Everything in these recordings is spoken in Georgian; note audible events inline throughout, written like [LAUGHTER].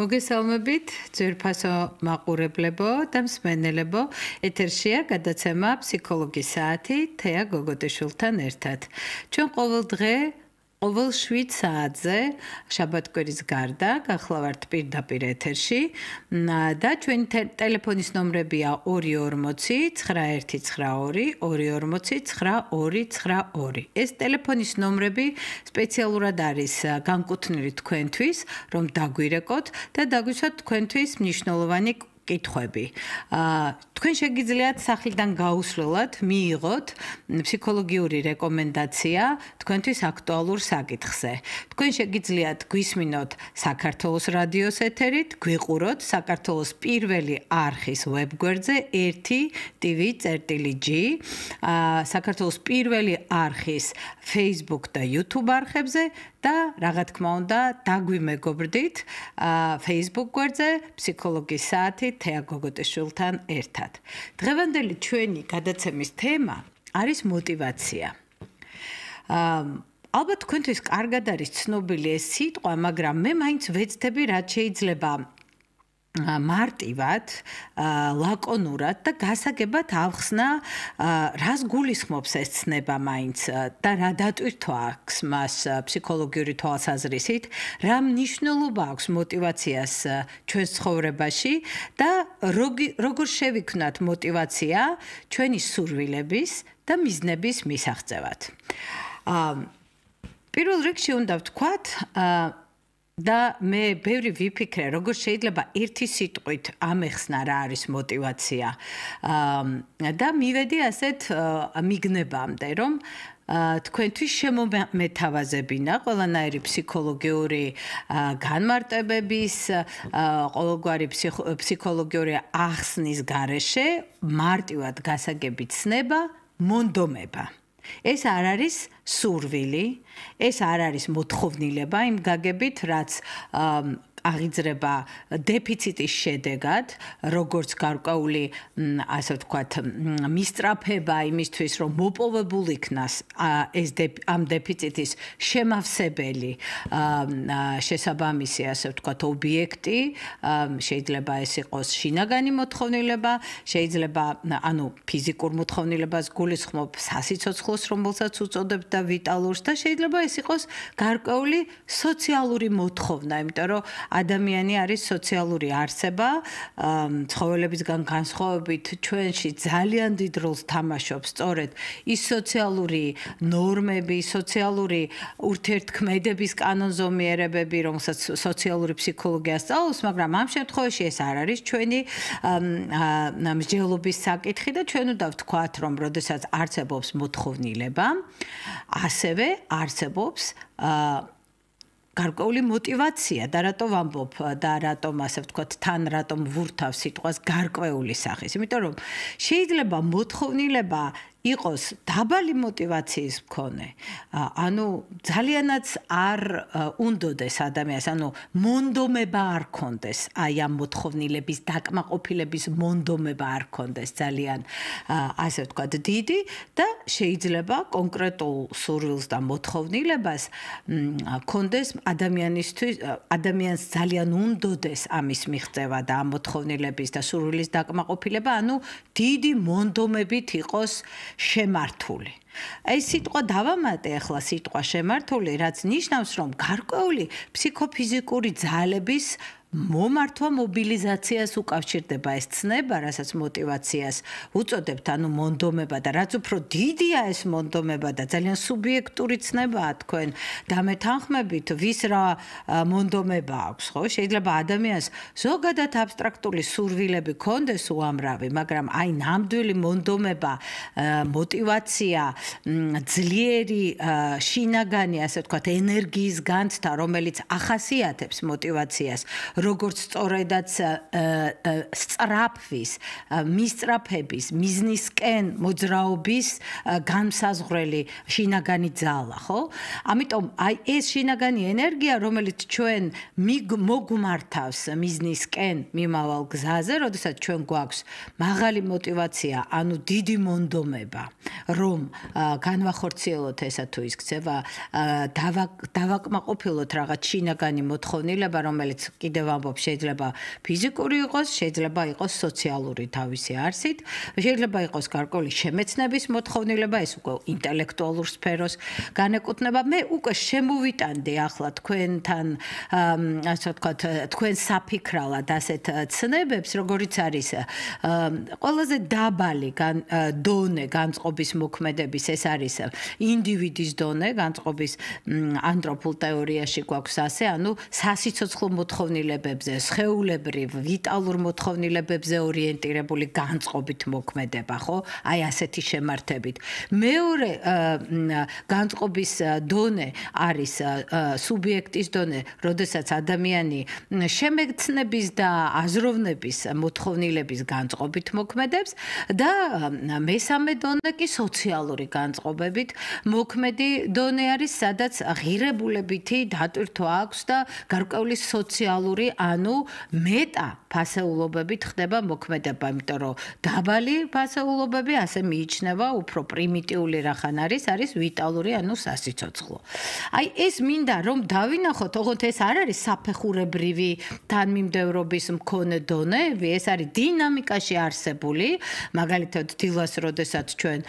მოგესალმებით ძერფასო მაყურებლებო და მსმენელებო ეთერშია გადაცემა ფსიქოლოგი საათი თეა გოგოტეშულთან ერთად ჩვენ ყოველდღე ყოველ 7 საათზე შაბათკვირის გარდა გახლავართ პირდაპირ ეთერში და ჩვენი ტელეფონის ნომრებია 2409192240292. ეს ტელეფონის ნომრები სპეციალურად არის განკუთვნილი თქვენთვის, რომ დაგვირეკოთ და დაგვიშოთ თქვენთვის მნიშვნელოვანი კითხები. აა თქვენ შეგიძლიათ სახლიდან გაუსვლელად მიიღოთ ფსიქოლოგიური რეკომენდაცია თქვენთვის აქტუალურ საკითხზე. თქვენ შეგიძლიათ გვისმინოთ საქართველოს რადიოს ეთერით, გვიყუროთ საქართველოს პირველი არქის ვებგვერდზე 1tv.g, აა საქართველოს პირველი არქის Facebook და YouTube არხებზე და რა თქმა უნდა დაგვიმეგობრდით Facebook გვერდზე ფსიქოლოგის საათი თეა გოგოტეშვილთან ერთად. დღევანდელი ჩვენი გადაცემის თემა არის мотиваცია. ალბათ თქვენთვის კარგად არის ცნობილი ეს სიტყვა, მაგრამ მე მაინც ვეცდები რა შეიძლება მარტივად, ლაკონურად და გასაგებად ახსნა, რას გულისხმობს ეს ცნება მაინც და რა დატვირთვა აქვს მას ფსიქოლოგიური თვალსაზრისით, რა მნიშვნელობა აქვს мотиваციას ჩვენს ცხოვრებაში და როგორ შევიქმნათ мотиваცია ჩვენი სურვილების და მიზნების მისაღწევად. პირველ რიგში უნდა ვთქვათ, და მე ბევრი ვიფიქრე, როგორ შეიძლება ერთი სიტყვით ამეხსნა რა არის мотиваცია. აა და მივედი ასეთ მიგნებამდე, რომ თქვენთვის შემომეთავაზებინა ყველანაირი ფსიქოლოგიური განმარტებების, ყოველგვარი ფსიქოლოგიური ახსნის გარეშე მარტივად გასაგები ცნება, მონდომება. ეს არ არის სურვილი, ეს არ არის მოთხოვნილება იმ გაგებით, რაც აღიძრება დეფიციტის შედეგად, როგორც გარკვეული ასე ვთქვათ, მისტრაფება იმისთვის, რომ მოპოვებულ იქნას ეს ამ დეფიციტის შემავსებელი შესაბამისი ასე ვთქვათ ობიექტი, შეიძლება ეს იყოს შინაგანი მოთხოვნილება, შეიძლება ანუ ფიზიკურ მოთხოვნილებას გულისხმობ სასიცოცხლოს, რომელსაც უწოდებ და ვიტალურს და შეიძლება ეს იყოს გარკვეული სოციალური მოთხოვნა, იმიტომ რომ ადამიანი არის სოციალური არსება, ცხოველებისგან განსხვავებით ჩვენში ძალიან დიდ როლს თამაშობს სწორედ ის სოციალური ნორმები, სოციალური ურთიერთქმედების კანონზომიერებები, რომელსაც სოციალური ფსიქოლოგია სწავლობს, მაგრამ ამ შემთხვევაში ეს არ არის ჩვენი მსჯელობის საკითხი და ჩვენ უნდა ვთქვათ, რომ შესაძაც არსებობს მოთხოვნილება, ასევე არსებობს აა გარკვეული мотиваცია და რატო ვამბობ და რატომ ასე ვთქვათ თან რატომ ვურთავ სიტყვას გარკვეული სახის იმიტომ რომ შეიძლება მოთხოვნილება იყოს დაბალი мотиваციის მქონე. ანუ ძალიანაც არ უნდოდეს ადამიანს, ანუ მონდომება არ კონდეს, აი ამ მოთხოვნილების დაკმაყოფილების მონდომება არ კონდეს ძალიან ასე ვთქვა, დიდი და შეიძლება კონკრეტულ სურვილს და მოთხოვნილებას კონდეს ადამიანისთვის, ადამიანს ძალიან უნდოდეს ამის მიღწევა და ამ მოთხოვნილების და სურვილის დაკმაყოფილება, ანუ დიდი მონდომებით იყოს შემართული. აი სიტყვა დავამატე ახლა სიტყვა შემართული, რაც ნიშნავს, რომ გარკვეული ფსიქოფიზიკური ძალების მომართვა მობილიზაციას უკავშირდება ეს ცნება, რასაც мотиваციას უწოდებთ, ანუ მონდომება და რაც უფრო დიდია ეს მონდომება და ძალიან სუბიექტური ცნებაა თქვენ და მე თანხმებით, ვის რა მონდომება აქვს, ხო? შეიძლება ადამიანს ზოგადად აბსტრაქტული სურვილები კონდეს უამრავი, მაგრამ აი ნამდვილი მონდომება, мотиваცია, ძლიერი შინაგანი, ასე ვთქვათ, ენერგიის განცდა, რომელიც ახასიათებს мотиваციას როგორც სწორედაც სწრაფვის, მისწრაფების, მიზნისკენ მოძრაობის განსაზღვრელი შინაგანი ძალა, ხო? ამიტომ აი ეს შინაგანი ენერგია, რომელიც ჩვენ მოგმართავს მიზნისკენ მიმავალ გზაზე, როდესაც ჩვენ გვაქვს მაღალი мотиваცია, ანუ დიდი მონდომება, რომ განвахორციელოთ ესა თუ ის ქცევა, დავაკმაყოფილოთ რაღაც შინაგანი მოთხოვნილება, რომელიც კიდევ ვამბობ, შეიძლება ფიზიკური იყოს, შეიძლება იყოს სოციალური თავისი არსით, შეიძლება იყოს გარკვეული შემეცნების მოთხოვნილება, ეს უკვე ინტელექტუალურ სფეროს განეკუთვნება. მე უკვე შემოვიტანდი ახლა თქვენთან, ასე ვთქვათ, თქვენ საფიქრალად ასეთ ცნებებს, როგორიც არის ყველაზე დაბალი დონე განწყობის მოქმედების, ეს არის ინდივიდის დონე განწყობის ანთროპოლოგიაში გვაქვს ასე, ანუ სასიცოცხლო მოთხოვნილება ღირებებზე, შეეულებრივ, ვიტალურ მოთხოვნილებებზე ორიენტირებული განწყობით მოქმედება, ხო? აი ასეთი შემართებით. მეორე განწყობის დონე არის სუბიექტის დონე, როდესაც ადამიანი შემეცნების და აზროვნების მოთხოვნილების განწყობით მოქმედებს და მესამე დონე კი სოციალური განწყობებით მოქმედი დონე არის, სადაც ღირებულებითი დატვირთვა აქვს და გარკვეული სოციალური ანუ მეტა ფასეულობებით ხდება მოქმედება, იმიტომ რომ დაბალი ფასეულობები ასე მიიჩნევა უფრო პრიმიტიული რახან არის, არის ვიტალური, ანუ სასიცოცხლო. აი ეს მინდა რომ დავინახოთ, თუმცა ეს არ არის საფეხურებრივი თანმიმდევრობის მქონე დონეები, ეს არის დინამიკაში არსებული, მაგალითად დილას როდესაც ჩვენ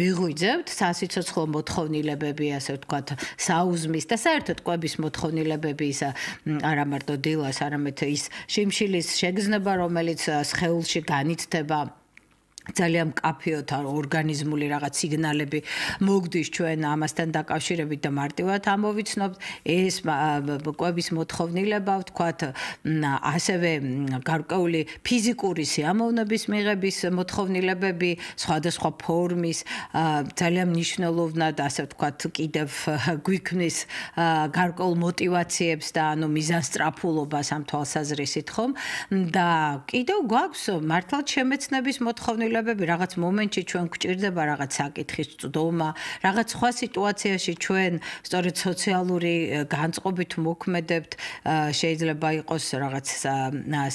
ვიღვიძებთ სასიცოცხლო მოთხოვნილებები, ასე ვთქვათ, საუზმის და საერთოდ ყვების მოთხოვნილებების არამარტო დილას არამედ ის შიმშილის შეგზნება, რომელიც სხეულში განიცდება ძალიან კაფეოთ ან ორგანიზმული რაღაც სიგნალები მოგდის ჩვენ ამასთან დაკავშირებით და მარტივად ამოვიცნობთ ეს კვების მოთხოვნილება ვთქვათ ასევე გარკვეული ფიზიკური სიამოვნების მიღების მოთხოვნილებები სხვადასხვა ფორმის ძალიან მნიშვნელოვნად ასე ვთქვათ კიდევ გვიქმნის გარკვეულ მოტივაციებს და ანუ მიზანსტრაფულობას ამ თვალსაზრისით ხომ და კიდევ გვაქვს მართლაც შემეცნების მოთხოვნილება პირობები, რაღაც მომენტში ჩვენ გვჭირდება რაღაც საკითხის წვდომა, რაღაც სხვა სიტუაციაში ჩვენ, სწორედ სოციალური განწყობით მოქმედებთ, შეიძლება იყოს რაღაც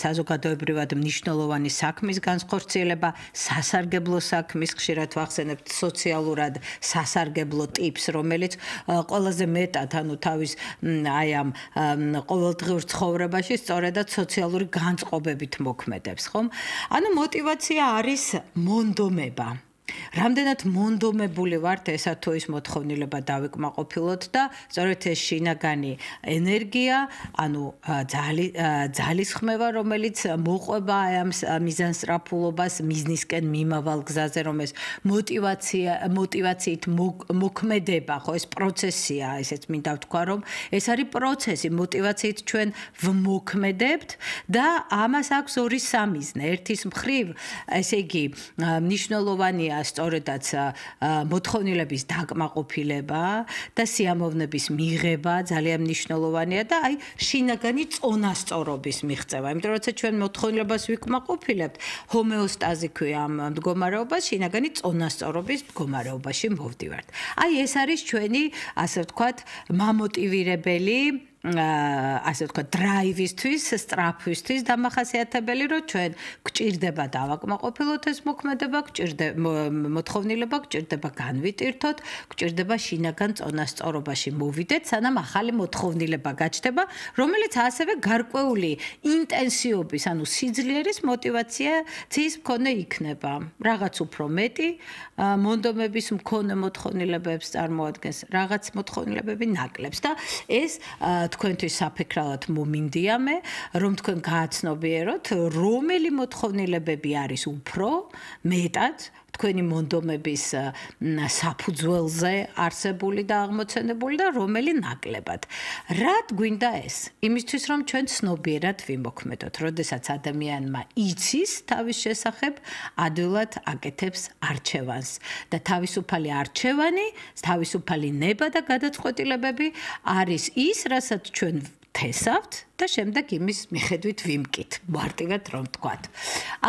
საზოგადოებრივად მნიშვნელოვანი საქმის განხორციელება, სასარგებლო საქმის ხშირად ვახსენებთ სოციალურად სასარგებლო ტიპს, რომელიც ყველაზე მეტად, ანუ თავის აი ამ ყოველდღიურ ცხოვრებაში სწორედაც სოციალური განწყობებით მოქმედებს, ხომ? ანუ მოტივაცია არის Mundo MEPA. რამდენად მონდომებული ვართ ესა თუ ის მოთხოვნილება დავეკმაყოფილოთ და სწორედ ეს შინაგანი ენერგია, ანუ ძალი ძალისხმევა, რომელიც მოყვება აი ამ მიზანსწრაფულობას მიზნისკენ მიმავალ გზაზე, რომ ეს мотиваცია мотиваციით მოქმედება, ხო, ეს პროცესია, ესეც მინდა ვთქვა, რომ ეს არის პროცესი, мотиваციით ჩვენ ვმოქმედებთ და ამას აქვს ორი სამიზნე. ერთის მხრივ, ესე იგი, მნიშვნელოვანია ფაქტორია სწორედაც მოთხოვნილების დაკმაყოფილება და სიამოვნების მიღება ძალიან მნიშვნელოვანია და აი შინაგანი წონასწორობის მიღწევა. იმიტომ რომ ჩვენ მოთხოვნილებას ვიკმაყოფილებთ, ჰომეოსტაზი ქვია ამ მდგომარეობას, შინაგანი წონასწორობის მდგომარეობაში მოვდივართ. აი ეს არის ჩვენი ასე ვთქვათ, მამოტივირებელი ასე ვთქვა, დრაივისთვის, სტრაფვისთვის დამახასიათებელი, რომ ჩვენ გვჭირდება დავაკმაყოფილოთ ეს მოქმედება, გვჭირდება მოთხოვნილება, გვჭირდება განვიტირთოთ, გვჭირდება შინაგან წონასწორობაში მოვიდეთ, სანამ ახალი მოთხოვნილება გაჩნდება, რომელიც ასევე გარკვეული ინტენსივობის, ანუ სიძლიერის мотиваცია ცის მქონე იქნება. რაღაც უფრო მეტი მონდომების მქონე მოთხოვნილებებს წარმოადგენს, რაღაც მოთხოვნილებები ნაკლებს და ეს თქვენთვის საფეხრალად მომინდია მე, რომ თქვენ გააცნობიეროთ, რომელი მოთხოვნილებები არის უფრო მეტად თქვენი მონდომების საფუძველზე არსებული და აღმოცენებული და რომელი ნაკლებად. რა გვინდა ეს? იმისთვის რომ ჩვენ ცნობიერად ვიმოქმედოთ, როდესაც ადამიანმა იცის თავის შესახებ, ადვილად აკეთებს არჩევანს და თავისუფალი არჩევანი, თავისუფალი ნება და გადაწყვეტილებები არის ის, რასაც ჩვენ თესავთ და შემდეგ იმის მიხედვით ვიმკით, მარტივად რომ ვთქვა.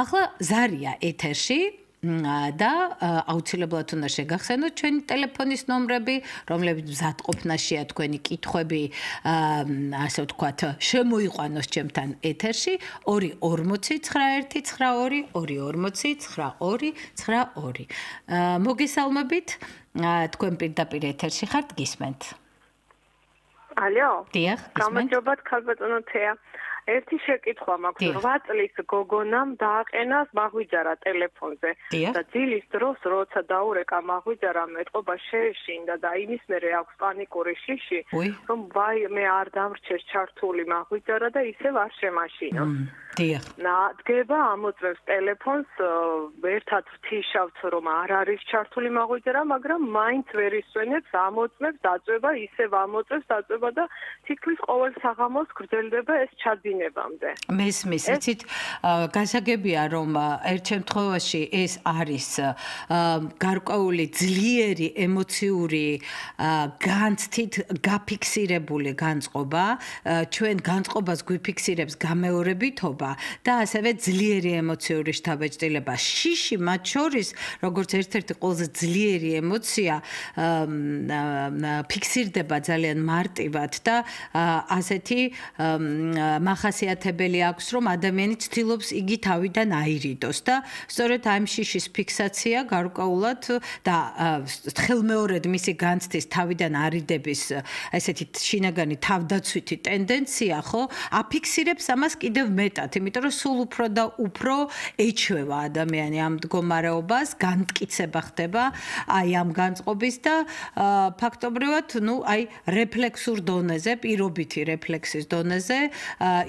ახლა ზარია ეთერში და აუცილებლად უნდა შეგახსენოთ ჩვენი ტელეფონის ნომრები, რომლებიც მზადყოფნაშია თქვენი კითხვები, ასე ვთქვათ, შემოიყვანოს ჩემთან ეთერში 2491942240492. მოგესალმებით, თქვენ პირდაპირ ეთერში ხართ გისმენთ. ალო. დიახ, გამარჯობა, ქალბატონო თეა. ერთი შეკითხვა მაქვს 8 წლის გოგონამ დააყენას მაგვიჯარა ტელეფონზე და ძილის დროს როცა დაურეკა მაგვიჯარა მეტყობა შეეშინდა და იმის მერე აქვს პანიკური შიში რომ ვაი მე არ დამრჩეს ჩართული მაგვიჯარა და ისევ არ შემაშინო დიახ. დგება ამოწევს ტელეფონს, ერთად ვთიშავთ რომ არ არის ჩართული მაღვიძერა, მაგრამ მაინც ვერ ისვენებს, ამოწევს დაწება, ისევ ამოწევს დაწება და თითქმის ყოველ საღამოს გრძელდება ეს ჩადინებამდე. მესმის, იცით, გასაგებია რომ ერთ შემთხვევაში ეს არის გარკვეული ძლიერი ემოციური განცით გაფიქსირებული განწყობა, ჩვენ განწყობას გვიფიქსირებს გამეორებითობა ხმობა და ასევე ძლიერი ემოციური შთაბეჭდილება. შიში მათ შორის, როგორც ერთ-ერთი ყველაზე ძლიერი ემოცია, ფიქსირდება ძალიან მარტივად და ასეთი מחასიათებელი აქვს, რომ ადამიანი ცდილობს იგი თავიდან აირიდოს და სწორედ აი შიშის ფიქსაცია გარკვეულად და ხელმეორედ მისი განცდის თავიდან არიდების ესეთი შინაგანი თავდაცვითი ტენდენცია ხო აფიქსირებს ამას კიდევ მეტად ერთად, იმიტომ რომ სულ უფრო და უფრო ეჩვევა ადამიანი ამ მდგომარეობას, განმტკიცება ხდება აი ამ განწყობის და ფაქტობრივად, ну, აი რეფლექსურ დონეზე, პირობითი რეფლექსის დონეზე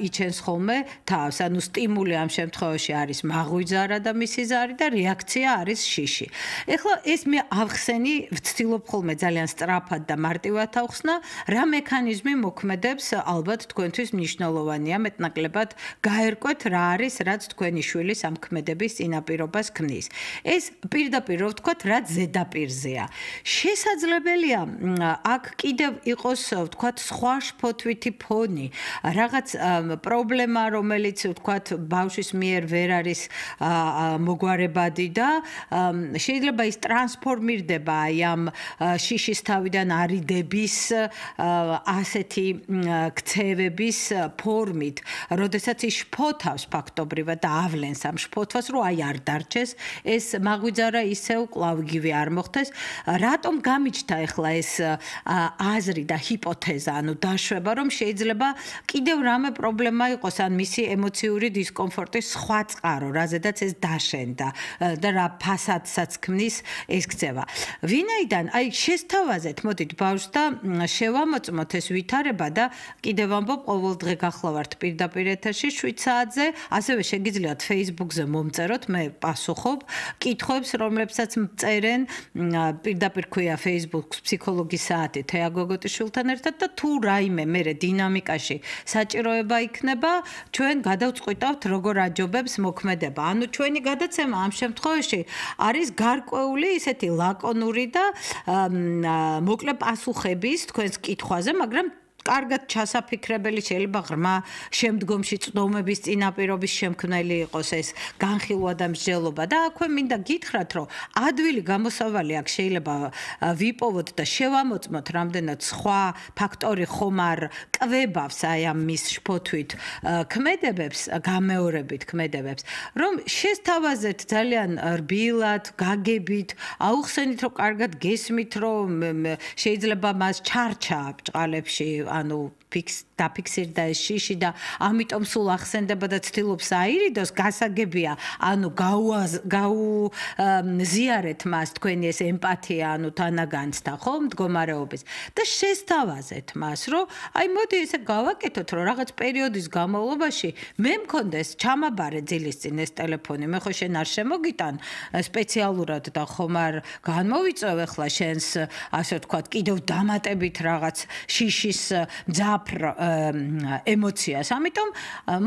იჩენს ხოლმე თავს. ანუ სტიმული ამ შემთხვევაში არის მაღვიძარა და მისი ზარი და რეაქცია არის შიში. ეხლა ეს მე ახსენი, ვწtildeობ ხოლმე ძალიან სტრაფად და მარტივად ახსნა, რა მექანიზმი მოქმედებს, ალბათ თქვენთვის მნიშვნელოვანია მეტნაკლებად გაე დაერკვეთ რა არის რაც თქვენი შვილის ამქმედების წინაპირობას ქმნის. ეს პირდაპირ რო ვთქვათ, რა ზედაპირზეა. შესაძლებელია აქ კიდევ იყოს ვთქვათ სხვა შფოთვითი ფონი, რაღაც პრობლემა, რომელიც ვთქვათ ბავშვის მიერ ვერ არის მოგვარებადი და შეიძლება ის ტრანსფორმირდება აი ამ შიშის თავიდან არიდების ასეთი ქცევების ფორმით, როდესაც ის შფოთავს ფაქტობრივად და ავლენს ამ შფოთვას, რომ აი არ დარჩეს, ეს მაგვიძარა ისევ კლავგივი არ მოხდეს. რატომ გამიჩნდა ახლა ეს აზრი და ჰიპოთეზა, ანუ დაშვება, რომ შეიძლება კიდევ რამე პრობლემა იყოს, ან მისი ემოციური დისკომფორტის სხვა წყარო, რაზედაც ეს დაშენდა და რა ფასადსაც ქმნის ეს ქცევა. ვინაიდან აი შეესთავაზეთ, მოდით ბავშვ და შევამოწმოთ ეს ვითარება და კიდევ ამბობ ყოველდღე გახლავართ პირდაპირ ეთერში შვიც საათზე, ასევე შეგიძლიათ Facebook-ზე მომწეროთ, მე პასუხობ კითხვებს, რომლებსაც წერენ პირდაპირ ქვია Facebook-ს ფსიქოლოგი საათი თეაგოგოტიშვილთან ერთად და თუ რაიმე მერე დინამიკაში საჭიროება იქნება, ჩვენ გადავწყვიტავთ როგორ აჯობებს მოქმედება. ანუ ჩვენი გადაცემა ამ შემთხვევაში არის გარკვეული ისეთი ლაკონური და მოკლე პასუხების თქვენს კითხვაზე, მაგრამ კარგად ჩასაფიქრებელი შეიძლება ღრმა შემდგომში წდომების წინაპირობის შემქმნელი იყოს ეს განხილვა და მსჯელობა და აქვე მინდა გითხრათ რომ ადვილი გამოსავალი აქ შეიძლება ვიპოვოთ და შევამოწმოთ რამდენად სხვა ფაქტორი ხომ არ კვებავს აი ამ მის შფოთვით ქმედებებს გამეორებით ქმედებებს რომ შეთავაზეთ ძალიან რბილად გაგებით აუხსენით რომ კარგად გესმით რომ შეიძლება მას ჩარჩა ბჭყალებში あの ფიქს დაფიქსირდა ეს შიში და ამიტომ სულ ახსენდება და ცდილობს აირიდოს გასაგებია ანუ გაუ ზიარეთ მას თქვენი ეს ემპათია ანუ თანაგანცთა ხო მდგომარეობის და შეესთავაზეთ მას რომ აი მოდი ესე გავაკეთოთ რომ რაღაც პერიოდის განმავლობაში მე მქონდა ეს ჩამაბარე ძილის წინ ეს ტელეფონი მე ხო შენ არ შემოგიტან სპეციალურად და ხომ არ განმოვიწევ ახლა შენს ასე ვთქვათ კიდევ დამატებით რაღაც შიშის ძა მაფრ ემოციას. ამიტომ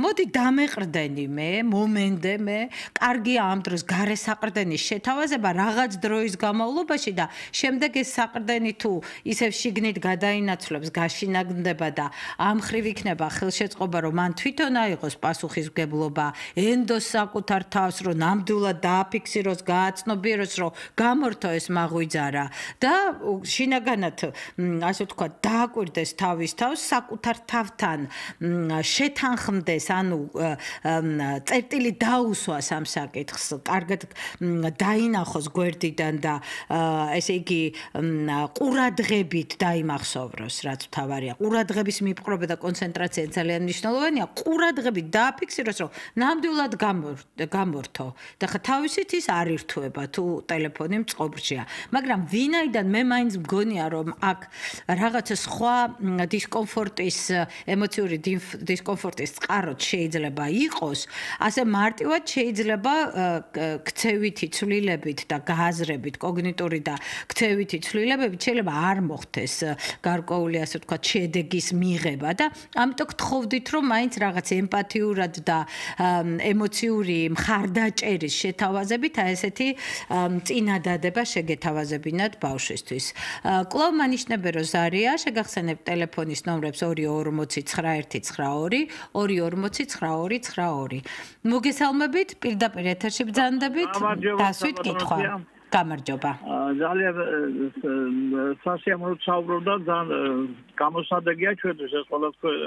მოდი დამეყრდენი მე, მომენდე მე, კარგი ამ დროს გარესაყრდენის შეთავაზება რაღაც დროის განმავლობაში და შემდეგ ეს საყრდენი თუ ისევ შიგნით გადაინაცვლებს, გაშინაგნდება და ამხრივ იქნება ხელშეწყობა რომ ან თვითონ აიღოს პასუხისგებლობა ენდოს საკუთარ თავს რომ ნამდვილად დააფიქსიროს, გააცნობიეროს რომ გამორთო ეს მაღვიძარა და შინაგანად ასე ვთქვა დააკვირდეს თავის თავს სა საკუთარ თავთან შეთანხმდეს, ანუ წერტილი დაუსვას ამ საკითხს, კარგად დაინახოს გვერდიდან და ესე იგი ყურადღებით დაიმახსოვროს, რაც თავარია. ყურადღების მიპყრობა და კონცენტრაცია ძალიან მნიშვნელოვანია. ყურადღებით დააფიქსიროს, რომ ნამდვილად გამორთო. და ხა თავისით ის არ ირთვება თუ ტელეფონი მწყობრშია. მაგრამ ვინაიდან მე მაინც მგონია, რომ აქ რაღაცა სხვა დისკომფორტი დისკომფორტის ემოციური დისკომფორტის წყაროც შეიძლება იყოს, ასე მარტივად შეიძლება ქცევითი ცვლილებებით და გააზრებით, კოგნიტური და ქცევითი ცვლილებებით შეიძლება არ მოხდეს გარკვეული ასე თქვა შედეგის მიღება და ამიტომ გთხოვდით რომ მაინც რაღაც ემპათიურად და ემოციური მხარდაჭერის შეთავაზებით აი ესეთი წინადადება შეგეთავაზებინათ ბავშვისთვის. კლავ მანიშნებერო ზარია, შეგახსენებ ტელეფონის ნომრებს ხმარობს 2491492 2499292. მოგესალმებით, პირდაპირ ეთერში ბრძანდებით. დასვით კითხვა. გამარჯობა. გამარჯობა. ძალიან სასიამოვნო საუბრობ და ძალიან გამოსადეგია ჩვენთვის ეს ყველაფერი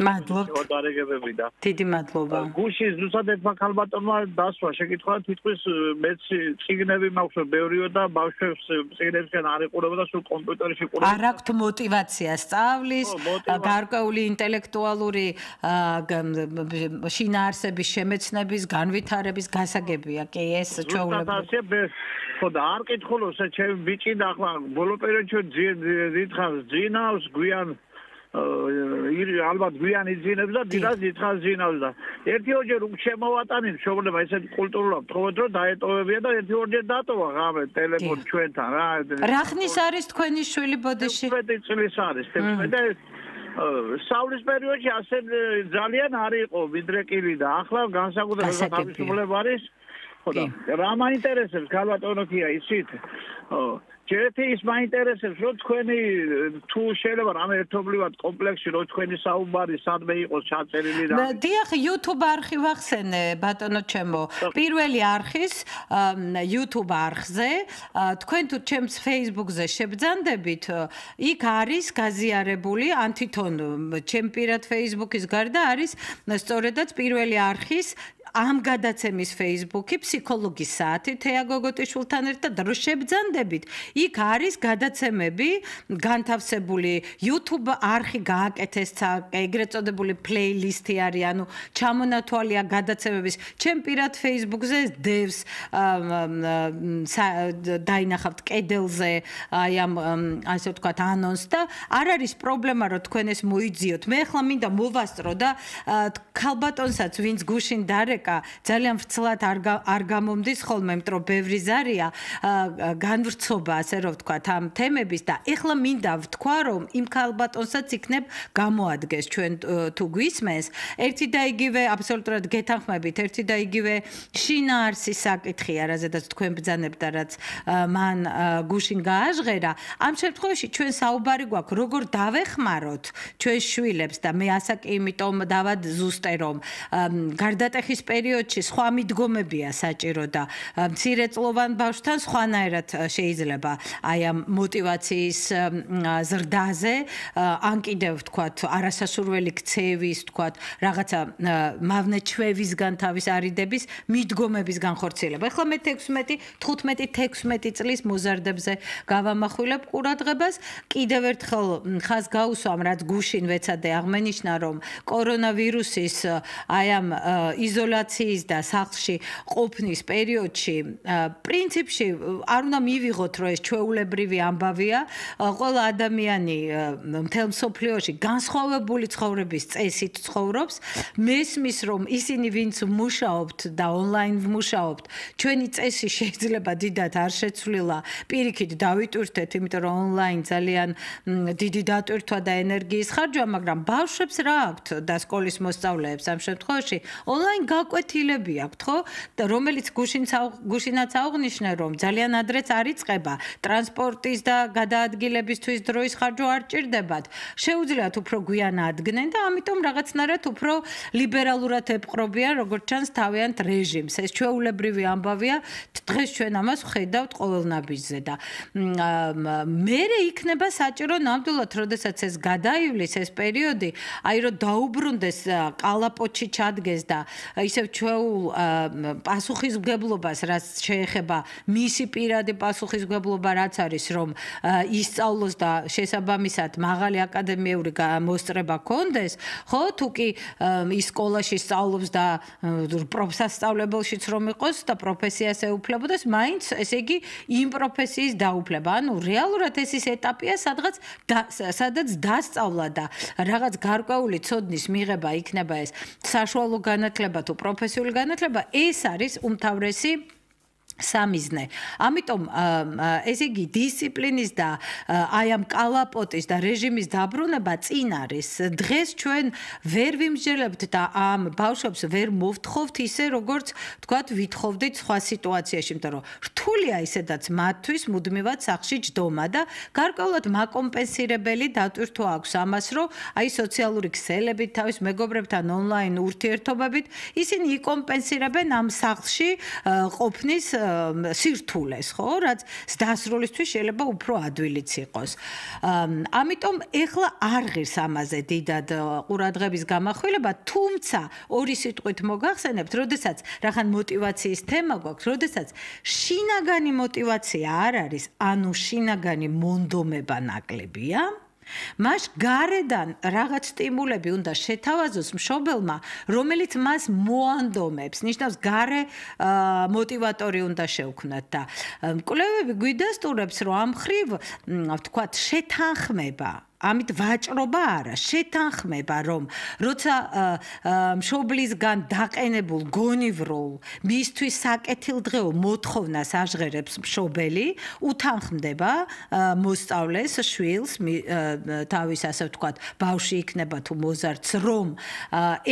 დაარეგებები და დიდი მადლობა. გუში ზუსტად ერთმა ქალბატონმა დასვა შეკითხვა თითქოს მეც წიგნები მაქვს ბევრიო და ბავშვებს წიგნებიდან არ ეყურება და სულ კომპიუტერში ყურება. არ აქვთ мотиваცია სწავლის, გარკვეული ინტელექტუალური შინაარსების შემეცნების, განვითარების გასაგებია. კი ეს ჩვეულებრივი ხო და არ კითხულო სა ჩემი ბიჭი და ახლა ბოლო პერიოდში ძითხავს ძინავს გვიან აი ალბათ გვიან იძინებს და დიდას იძხავს ძინავს და ერთი ორჯერ უშემოვატანი მშობლებმა ესე კულტურულად თხოვეთ რომ დაეტოვებია და ერთი ორჯერ დატოვა ღამე ტელეფონ ჩვენთან რა რახნის არის თქვენი შვილი ბოდიში 15 წლის არის 15 სავლის პერიოდში ასე ძალიან არ იყო ვიდრე კილი და ახლა განსაკუთრებით ამის უბლებ არის ხოდა რა მაინტერესებს ქალბატონოქია ისით ჯერეთი ის მაინტერესებს რომ თქვენი თუ შეიძლება რამე ერთობლივად კომპლექსში რომ თქვენი საუბარი სადმე იყოს ჩაწერილი და დიახ YouTube არხი ვახსენე ბატონო ჩემო პირველი არხის YouTube არხზე თქვენ თუ ჩემს Facebook-ზე შებძანდებით იქ არის გაზიარებული ანტითონ ჩემპირატ Facebook-ის გარდა არის სწორედაც პირველი არხის ამ გადაცემის Facebook-ი ფსიქოლოგის საათი თეა გოგოტიშვილთან ერთად შებძანდებით. იქ არის გადაცემები, განთავსებული YouTube არხი გააკეთეს და ეგრეთ წოდებული playlist-ი არის, ანუ ჩამონათვალია გადაცემების. ჩემ პირად Facebook-ზე დევს დაინახავთ კედელზე აი ამ ასე ვთქვათ ანონს და არ არის პრობლემა რომ თქვენ ეს მოიძიოთ. მე ახლა მინდა მოვასწრო და ქალბატონსაც ვინც გუშინ დარეკ ამერიკა ძალიან ფრცლად არ არ გამომდის ხოლმე, მეტრო ბევრი ზარია განვრცობა, ასე რომ ვთქვა, ამ თემების და ეხლა მინდა ვთქვა, რომ იმ ქალბატონსაც იქნებ გამოადგეს ჩვენ თუ გვისმენს, ერთი და იგივე აბსოლუტურად გეთანხმებით, ერთი და იგივე შინაარსის საკითხია, რაზედაც თქვენ ბძანებთ და რაც მან გუშინ გააჟღერა. ამ შემთხვევაში ჩვენ საუბარი გვაქვს, როგორ დავეხმაროთ ჩვენ შვილებს და მე ასაკი იმიტომ დავად ზუსტე რომ გარდატეხის პერიოდში სხვა მიდგომებია საჭირო და მცირეწლოვან ბავშვთან სხვანაირად შეიძლება აი ამ мотиваციის ზრდაზე ან კიდევ ვთქვათ არასასურველი ქცევის ვთქვათ რაღაცა მავნეჩვევისგან თავის არიდების მიდგომების განხორციელება ახლა მე 16 15 16 წლის მოზარდებზე გავამახვილებ ყურადღებას კიდევ ერთხელ ხას გაუსვამ რაც გუშინ ვეცადე აღმენიშნა რომ კორონავირუსის აი ამ იზოლაცია იზოლაციის და სახლში ყოფნის პერიოდში პრინციპში არ უნდა მივიღოთ რომ ეს ჩვეულებრივი ამბავია ყველა ადამიანი მთელ სოფლიოში განსხვავებული ცხოვრების წესით ცხოვრობს მესმის რომ ისინი ვინც მუშაობთ და ონლაინ მუშაობთ ჩვენი წესი შეიძლება დიდად არ შეცვლილა პირიქით დავიტვირთეთ იმიტომ რომ ონლაინ ძალიან დიდი დატვირთვა და ენერგიის ხარჯვა მაგრამ ბავშვებს რა აქვთ და სკოლის მოსწავლეებს ამ შემთხვევაში ონლაინ გაკ გაკვეთილები აქვთ, ხო? რომელიც გუშინ გუშინაც აღნიშნე, რომ ძალიან ადრეც არიწება, ტრანსპორტის და გადაადგილებისთვის დროის ხარჯო არ ჭირდებათ. შეუძლიათ უფრო გვიანად ადგნენ და ამიტომ რაღაცნაირად უფრო ლიბერალურად ეპყრობიან, როგორც ჩანს თავიანთ რეჟიმს. ეს ჩვეულებრივი ამბავია, დღეს ჩვენ ამას ხედავთ ყოველნაბიჯზე და მერე იქნება საჭირო ნამდვილად, როდესაც ეს გადაივლის ეს პერიოდი, აი რომ დაუბრუნდეს კალაპოჩი ჩადგეს და ისე ისევ ჩეულ პასუხისგებლობას, რაც შეეხება მისი პირადი პასუხისგებლობა, რაც არის რომ ისწავლოს და შესაბამისად მაღალი აკადემიური მოსწრება კონდეს, ხო, თუ კი ის სკოლაში სწავლობს და პროფსასწავლებელშიც რომ იყოს და პროფესიას ეუფლებოდეს, მაინც ესე იგი იმ პროფესიის დაუფლება. ანუ რეალურად ეს ის ეტაპია, სადღაც სადაც დასწავლა და რაღაც გარკვეული ცოდნის მიღება იქნება ეს საშუალო განათლება თუ პროფესიული განათლება, ეს არის უმთავრესი სამიზნე. ამიტომ ეს იგი დისციპლინის და აი ამ კალაპოტის და რეჟიმის დაბრუნება წინ არის. დღეს ჩვენ ვერ ვიმსჯელებთ და ამ ბავშვებს ვერ მოვთხოვთ ისე როგორც თქვათ ვითხოვდით სხვა სიტუაციაში, მეტადო რთულია ისედაც მათთვის მუდმივად სახში ჯდომა და გარკვეულად მაკომპენსირებელი დატვირთვა აქვს ამას, რომ აი სოციალური ქსელებით, თავის მეგობრებთან ონლაინ ურთიერთობებით ისინი იკომპენსირებენ ამ სახში ყოფნის სირთულეს, ხო, რაც დასრულისთვის შეიძლება უფრო ადვილიც იყოს. ამიტომ ეხლა არ ღირს ამაზე დიდად ყურადღების გამახვილება, თუმცა ორი სიტყვით მოგახსენებთ, როდესაც რახან мотиваციის თემა გვაქვს, როდესაც შინაგანი мотиваცია არ არის, ანუ შინაგანი მონდომება ნაკლებია. მას გარედან რაღაც სტიმულები უნდა შეთავაზოს მშობელმა, რომელიც მას მოანდომებს. ნიშნავს გარე მოტივატორი უნდა შეוכნათ და კვლევები გვიდასტურებს, რომ ამხრივ, ვთქვათ, შეთანხმება ამით ვაჭრობა არა შეთანხმება რომ როცა მშობლისგან დაყენებულ გონივრულ მისთვის საკეთილ დღეო მოთხოვნას აჟღერებს მშობელი უთანხმდება მოსწავლეს შვილს თავის ასე ვთქვათ ბავშვი იქნება თუ მოზარდს რომ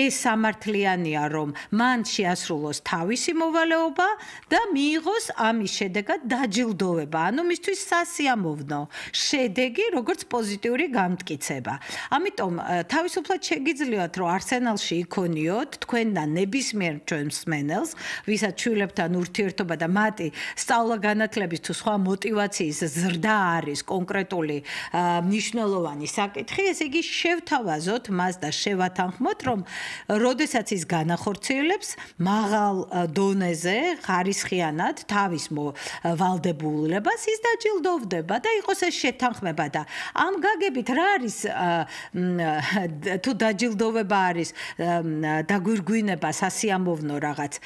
ეს სამართლიანია რომ მან შეასრულოს თავისი მოვალეობა და მიიღოს ამის შედეგად დაჯილდოვება ანუ მისთვის სასიამოვნო შედეგი როგორც პოზიტიური გამტკიცება. ამიტომ თავისუფლად შეგიძლიათ რომ არსენალში იქონიოთ თქვენთან ნებისმიერ ჩემსმენელს, ვისაც შვილებთან ურთიერთობა და მათი სწავლა განათლების თუ სხვა მოტივაციის ზრდა არის კონკრეტული მნიშვნელოვანი საკითხი, ესე იგი შევთავაზოთ მას და შევათანხმოთ რომ როდესაც ის განახორციელებს მაღალ დონეზე ხარისხიანად თავის ვალდებულებას ის დაჯილდოვდება და იყოს ეს შეთანხმება და ამ გაგებით რა არის თუ დაჯილდოვება არის დაგვირგვინება სასიამოვნო რაღაც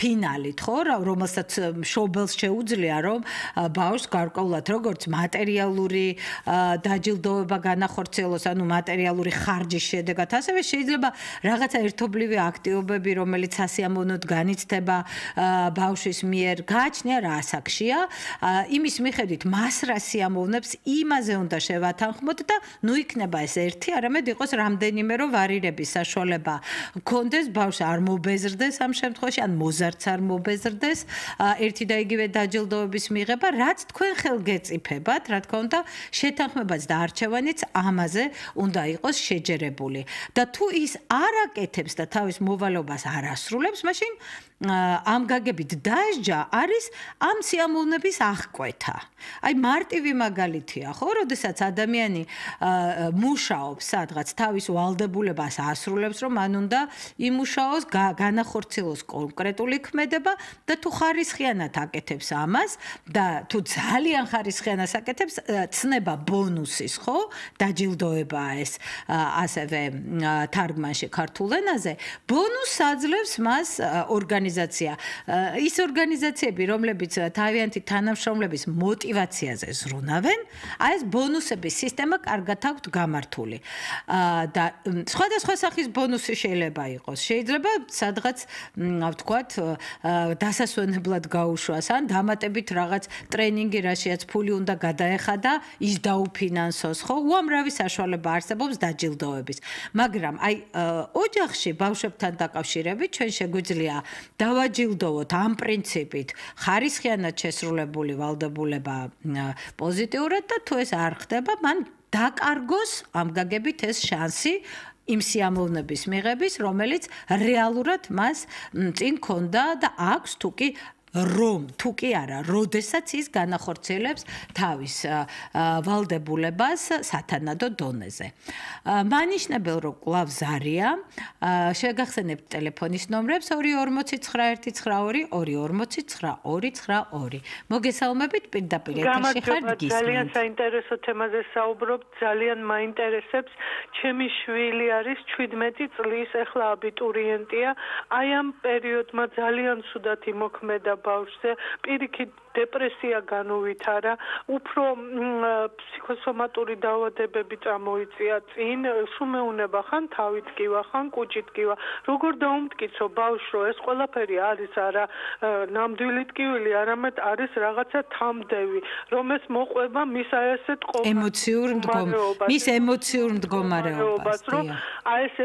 ფინალით ხო რომელსაც შობელს შეუძლია რომ ბავშვს გარკვეულად როგორც მატერიალური დაჯილდოვება განახორციელოს ანუ მატერიალური ხარჯის შედეგად ასევე შეიძლება რაღაცა ერთობლივი აქტივობები რომელიც სასიამოვნოდ განიცდება ბავშვის მიერ გააჩნია რა ასაკშია იმის მიხედვით მას რა სიამოვნებს იმაზე უნდა შევათან დავხმოთ და ნუ იქნება ეს ერთი, არამედ იყოს რამდენიმე რო ვარირების საშუალება. კონდეს ბავშ არ მობეზრდეს ამ შემთხვევაში, ან მოზარც არ მობეზრდეს. ერთი და იგივე დაჯილდოების მიღება, რაც თქვენ ხელგეწიფებათ, რა თქმა უნდა, შეთანხმებაც და არჩევანიც ამაზე უნდა იყოს შეჯერებული. და თუ ის არაკეთებს და თავის მოვალეობას არ ასრულებს, მაშინ ამ გაგებით დაჟა არის ამ სიამოვნების აღკვეთა. აი მარტივი მაგალითია, ხო, როდესაც ადამიანი მუშაობს, სადღაც თავის ვალდებულებას ასრულებს, რომ ან უნდა იმუშაოს, განახორციელოს კონკრეტული ქმედება და თუ ხარისხიანად აკეთებს ამას და თუ ძალიან ხარისხიანად აკეთებს, ცნება ბონუსის, ხო, დაჯილდოებაა ეს ასევე თარგმანში ქართულ ენაზე. ბონუს საძლევს მას ორგანიზაციაში ორგანიზაცია. ის ორგანიზაციები, რომლებიც თავიანთი თანამშრომლების мотиваციაზე ზრუნავენ, აი ეს ბონუსების სისტემა კარგად აქვთ გამართული. და სხვადასხვა სახის ბონუსი შეიძლება იყოს. შეიძლება სადღაც, ვთქვათ, დასასვენებლად გაუშვას ან დამატებით რაღაც ტრენინგი რაშიაც ფული უნდა გადაეხა და ის დაუფინანსოს, ხო? უამრავი საშუალება არსებობს დაჯილდოების. მაგრამ აი ოჯახში ბავშვებთან დაკავშირებით ჩვენ შეგვიძლია დავაჯილდოვოთ ამ პრინციპით ხარისხიანად შესრულებული ვალდებულება hm, პოზიტიურად და თუ ეს არ ხდება, მან დაკარგოს ამ გაგებით ეს შანსი იმ სიამოვნების მიღების, რომელიც რეალურად მას hm, წინ ქონდა და აქვს თუკი რომ თუ კი არა, როდესაც ის განახორციელებს თავის ვალდებულებას სათანადო დონეზე. მანიშნებელ რო კლავ ზარია, შეგახსენებთ ტელეფონის ნომრებს 2491922 2492922. მოგესალმებით პირდაპირ ეთერში ხართ გისმენთ. ძალიან საინტერესო თემაზე საუბრობ, ძალიან მაინტერესებს. ჩემი შვილი არის 17 წლის, ახლა აბიტურიენტია. აი ამ პერიოდმა ძალიან ცუდად იმოქმედა ბავშვზე პირიქით დეპრესია განუვითარა, უფრო ფსიქოსომატური დაავადებები წამოიწია წინ, შუმეუნება ხან თავით კივა, ხან კუჭით კივა. როგორ დაუმტკიცო ბავშვო, ეს ყველაფერი არის არა ნამდვილი ტკივილი, არამედ არის რაღაცა თამდევი, რომელს მოყვება მის აი ესეთ ყო ემოციურ მდგომარეობას. მის ემოციურ მდგომარეობას, რომ აი ეს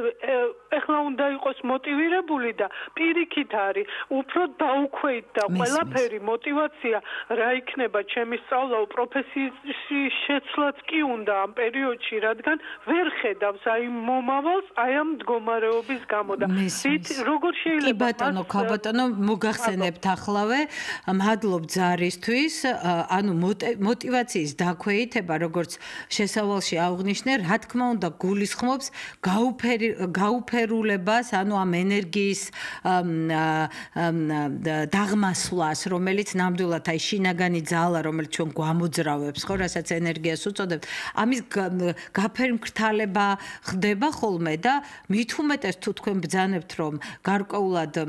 ეხლა უნდა იყოს მოტივირებული და პირიქით არის, უფრო დაუქვეით და ყველაფერი მოტივაცია მაგრამ რა იქნება ჩემი სწავლა პროფესიაში შეცლაც კი უნდა ამ პერიოდში რადგან ვერ ხედავს აი მომავალს აი ამ მდგომარეობის გამო და ისიც როგორ შეიძლება კი ბატონო ხა ბატონო მოგახსენებთ ახლავე მადლობ ძარისთვის ანუ мотиваციის დაქვეითება როგორც შესავალში აღნიშნე რა თქმა უნდა გულისხმობს გაუფერულებას ანუ ამ ენერგიის დაღმასვლას რომელიც ნამდვილად აი შინაგანი ძალა რომელიც ჩვენ გვამოძრავებს ხო რასაც ენერგიას უწოდებთ ამის გაფერმკრთალება ხდება ხოლმე და მით უმეტეს თუ თქვენ ბძანებთ რომ გარკვეულად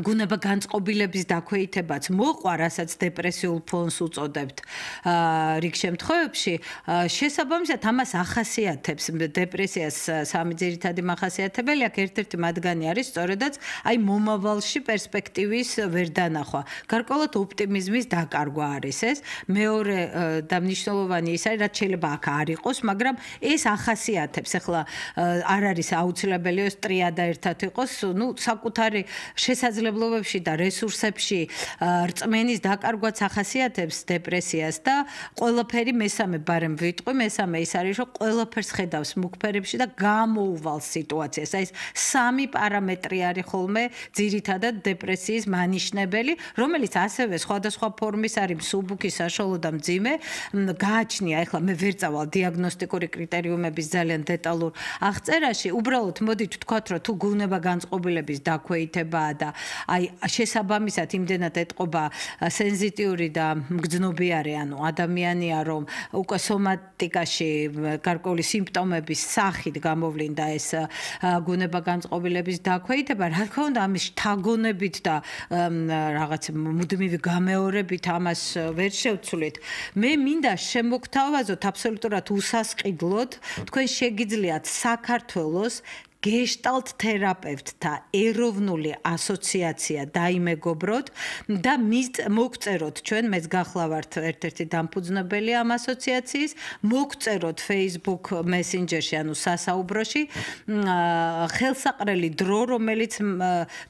გუნება განწყობილების დაქვეითებაც მოყვა, რასაც დეპრესიულ ფონს უწოდებთ. აა რიგ შემთხვევებში შესაბამისად ამას ახასიათებს დეპრესიას სამი ძირითადი მახასიათებელი აქვს. ერთ-ერთი მათგანი არის სწორედაც აი მომავალში პერსპექტივის ვერ დანახვა. გარკვეულად ოპტიმიზმის დაკარგვა არის ეს. მეორე და მნიშვნელოვანი ის არის, რაც შეიძლება აქ არ იყოს, მაგრამ ეს ახასიათებს. ეხლა არ არის აუცილებელი ეს ტრიადა ერთად იყოს, ну, საკუთარი შესაძ შესაძლებლობებში და რესურსებში რწმენის დაკარგვაც ახასიათებს დეპრესიას და ყველაფერი მესამე ბარემ ვიტყვი, მესამე ის არის, რომ ყველაფერს ხედავს მუქფერებში და გამოუვალ სიტუაციას. აი ეს სამი პარამეტრი არის ხოლმე ძირითადად დეპრესიის მანიშნებელი, რომელიც ასევე სხვადასხვა ფორმის არის მსუბუქი, საშუალო და მძიმე. გააჩნია, ეხლა მე ვერ წავალ დიაგნოსტიკური კრიტერიუმების ძალიან დეტალურ აღწერაში. უბრალოდ მოდით ვთქვათ, რომ თუ გულნება განწყობილების დაქვეითებაა და აი შესაბამისად იმდენად ეთყობა სენზიტიური და მგზნობი არის ანუ ადამიანია რომ უკვე სომატიკაში გარკვეული სიმპტომების სახით გამოვლინდა ეს გონება განწყობილების დაქვეითება რა თქმა უნდა ამის თაგონებით და რაღაც მუდმივი გამეორებით ამას ვერ შევცვლით მე მინდა შემოგთავაზოთ აბსოლუტურად უსასყიდლოდ თქვენ შეგიძლიათ საქართველოს გეშტალტ თერაპევტთა ეროვნული ასოციაცია დაიმეგობროთ და მოგწეროთ ჩვენ მეც გახლავართ ერთ-ერთი დამფუძნებელი ამ ასოციაციის მოგწეროთ Facebook Messenger-ში ანუ სასაუბროში ხელსაყრელი დრო რომელიც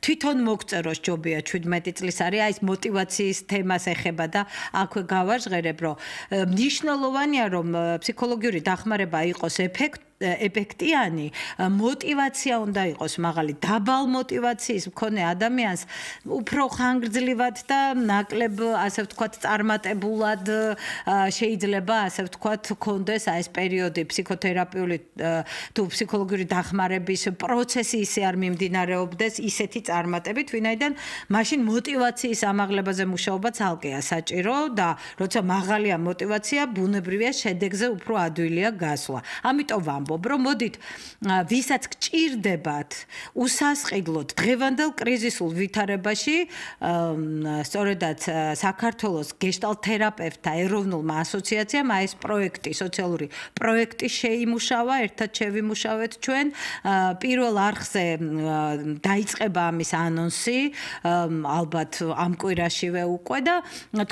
თვითონ მოგწეროს ჯობია 17 წლის არის აი ეს мотиваციის თემას ეხება და აქვე გავაჟღერებ რომ მნიშვნელოვანია რომ ფსიქოლოგიური დახმარება იყოს ეფექტი ეფექტიანი мотиваცია უნდა იყოს მაღალი დაბალ мотиваციის მქონე ადამიანს უფრო ხანგრძლივად და ნაკლებ ასე ვთქვათ წარმატებულად შეიძლება ასე ვთქვათ კონდეს აი ეს პერიოდი ფსიქოთერაპიული თუ ფსიქოლოგიური დახმარების პროცესი ისე არ მიმდინარეობდეს ისეთი წარმატებით ვინაიდან მაშინ мотиваციის ამაღლებაზე მუშაობა ძალკეა საჭირო და როცა მაღალია мотиваცია ბუნებრივია შედეგზე უფრო ადვილია გასვლა ამიტომ ვამბობ ვამბობ, რომ მოდით ვისაც გჭირდებათ უსასყიდლოდ დღევანდელ კრიზისულ ვითარებაში, სწორედაც საქართველოს გესტალ თერაპევტთა ეროვნულმა ასოციაციამ აეს პროექტი, სოციალური პროექტი შეიმუშავა, ერთად შევიმუშავეთ ჩვენ. პირველ არხზე დაიწყება ამის ანონსი, ალბათ ამ კვირაშივე უკვე და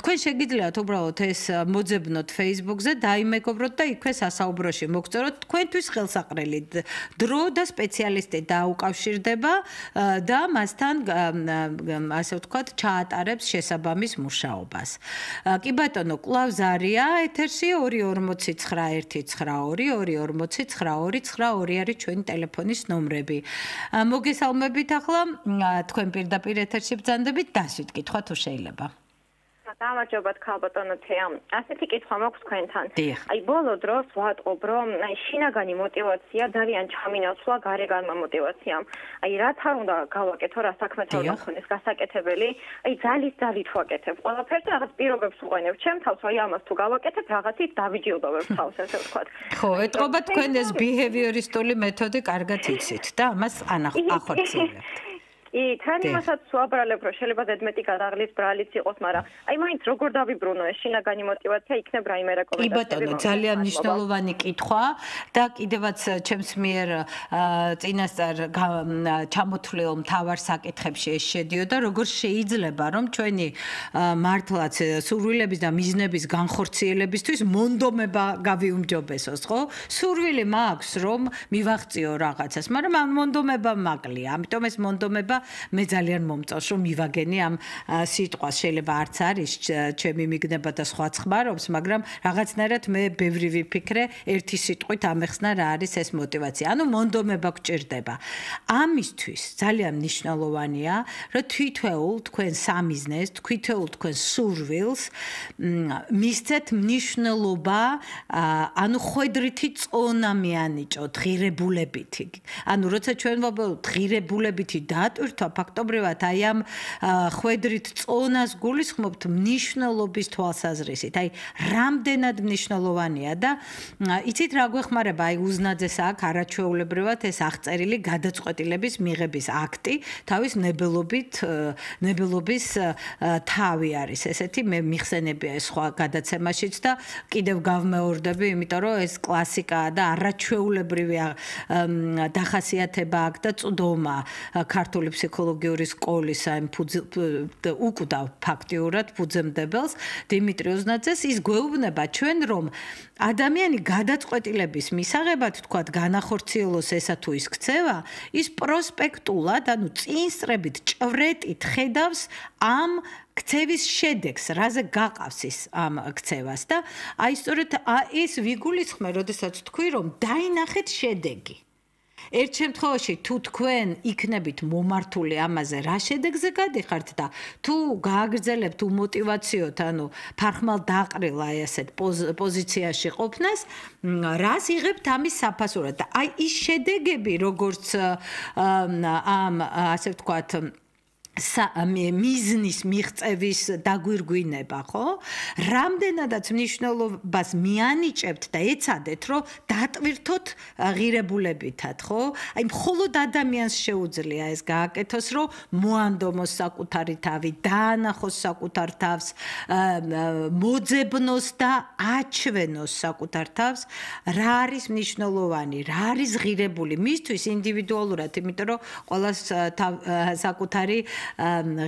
თქვენ შეგიძლიათ უბრალოდ ეს მოძებნოთ Facebook-ზე, დაიმეგობროთ და იქვე სასაუბროში მოგწეროთ თქვენთვის ყოველთვის ხელსაყრელი დრო და სპეციალისტი დაუკავშირდება და მასთან ასე ვთქვათ ჩაატარებს შესაბამის მუშაობას. კი ბატონო, კლავ ზარია ეთერში 2491922 2499922 არის ჩვენი ტელეფონის ნომრები. მოგესალმებით ახლა თქვენ პირდაპირ ეთერში ბრძანდებით და შეკითხვა თუ შეიძლება. გამარჯობა ქალბატონო თეამ. ასეთი კითხვა მაქვს თქვენთან. აი ბოლო დროს ვატყობ რომ აი შინაგანი мотиваცია დავიან ჩამინოს ხვა გარეგანმა мотиваციამ. აი რა თქმა უნდა გავაკეთო რა საქმეთა უნდა ხონდეს გასაკეთებელი. აი ძალის ძალით ვაკეთებ. ყველაფერს რაღაც პირობებს უყენებ. ჩემ თავს აი ამას თუ გავაკეთებ რაღაცით დავიჯილდოვებ თავს ასე ვთქვათ. ხო, ეტყობა თქვენ ეს ბიჰევიორისტული მეთოდი კარგად იცით და ამას ანახ ახორციელებთ. კი, თან იმასაც ვუაბრალებ, რომ შეიძლება ზედმეტი გადაღლის ბრალიც იყოს, მაგრამ აი მაინც როგორ დავიბრუნო ეს შინაგანი мотиваცია იქნება რაიმე რეკომენდაცია. კი ბატონო, ძალიან მნიშვნელოვანი კითხვა და კიდევაც ჩემს მიერ წინასწარ ჩამოთვლილ მთავარ საკითხებში ეს შედიოდა, როგორ შეიძლება რომ ჩვენი მართლაც სურვილების და მიზნების განხორციელებისთვის მონდომება გავიუმჯობესოს, ხო? სურვილი მაქვს რომ მივაღწიო რაღაცას, მაგრამ ამ მონდომება მაკლია. ამიტომ ეს მონდომება მე ძალიან მომწონს რომ მივაგენი ამ სიტყვას შეიძლება არც არის ჩემი მიგნება და სხვა ხმარობს მაგრამ რაღაცნაირად მე ბევრი ვიფიქრე ერთი სიტყვით ამეხსნა რა არის ეს мотиваცია ანუ მონდომება გჭირდება ამისთვის ძალიან მნიშვნელოვანია რომ თითოეულ თქვენ სამიზნეს თითოეულ თქვენ სურვილს მისცეთ მნიშვნელობა ანუ ხედრითი წონამიანიჭოთ ღირებულებით ანუ როცა ჩვენ ვაბო ღირებულებით დატო გაირთვა ფაქტობრივად აი ამ ხვედრით წონას გულისხმობთ მნიშვნელობის თვალსაზრისით. აი, რამდენად მნიშვნელოვანია და იცით რა გვეხმარება აი უზნაძეს აქ არაჩვეულებრივად ეს აღწერილი გადაწყვეტილების მიღების აქტი თავის ნებელობით ნებელობის თავი არის ესეთი მე მიხსენებია ეს სხვა გადაცემაშიც და კიდევ გავმეორდები იმიტომ რომ ეს კლასიკაა და არაჩვეულებრივი დახასიათება აქვს და წდომა ქართული ფსიქოლოგიური სკოლის აი უკვდავ ფაქტიურად ფუძემდებელს დიმიტრი ოზნაძეს ის გვეუბნება ჩვენ რომ ადამიანი გადაწყვეტილების მისაღებად თქვა განახორციელოს ესა თუ ის ქცევა ის პროსპექტულად ანუ წინსწრებით ჭვრეტით ხედავს ამ ქცევის შედეგს რაზე გაყავს ის ამ ქცევას და აი სწორედ ეს ვიგულისხმე როდესაც თქვი რომ დაინახეთ შედეგი ერთ შემთხვევაში თუ თქვენ იქნებით მომართული ამაზე რა შედეგზე გადიხართ და თუ გააგრძელებთ უმოტივაციოთ ანუ ფარხმალ დაყრილ აი ასეთ პოზიციაში ყოფნას რას იღებთ ამის საფასურად და აი ის შედეგები როგორც ამ ასე ვთქვათ მიზნის მიღწევის დაგვირგვინება, ხო? რამდენადაც მნიშვნელობას მიანიჭებთ და ეცადეთ, რომ დატვირთოთ ღირებულებითად, ხო? აი, მხოლოდ ადამიანს შეუძლია ეს გააკეთოს, რომ მოანდომოს საკუთარი თავი, დაანახოს საკუთარ თავს, მოძებნოს და აჩვენოს საკუთარ თავს, რა არის მნიშვნელოვანი, რა არის ღირებული მისთვის ინდივიდუალურად, იმიტომ რომ ყოველს საკუთარი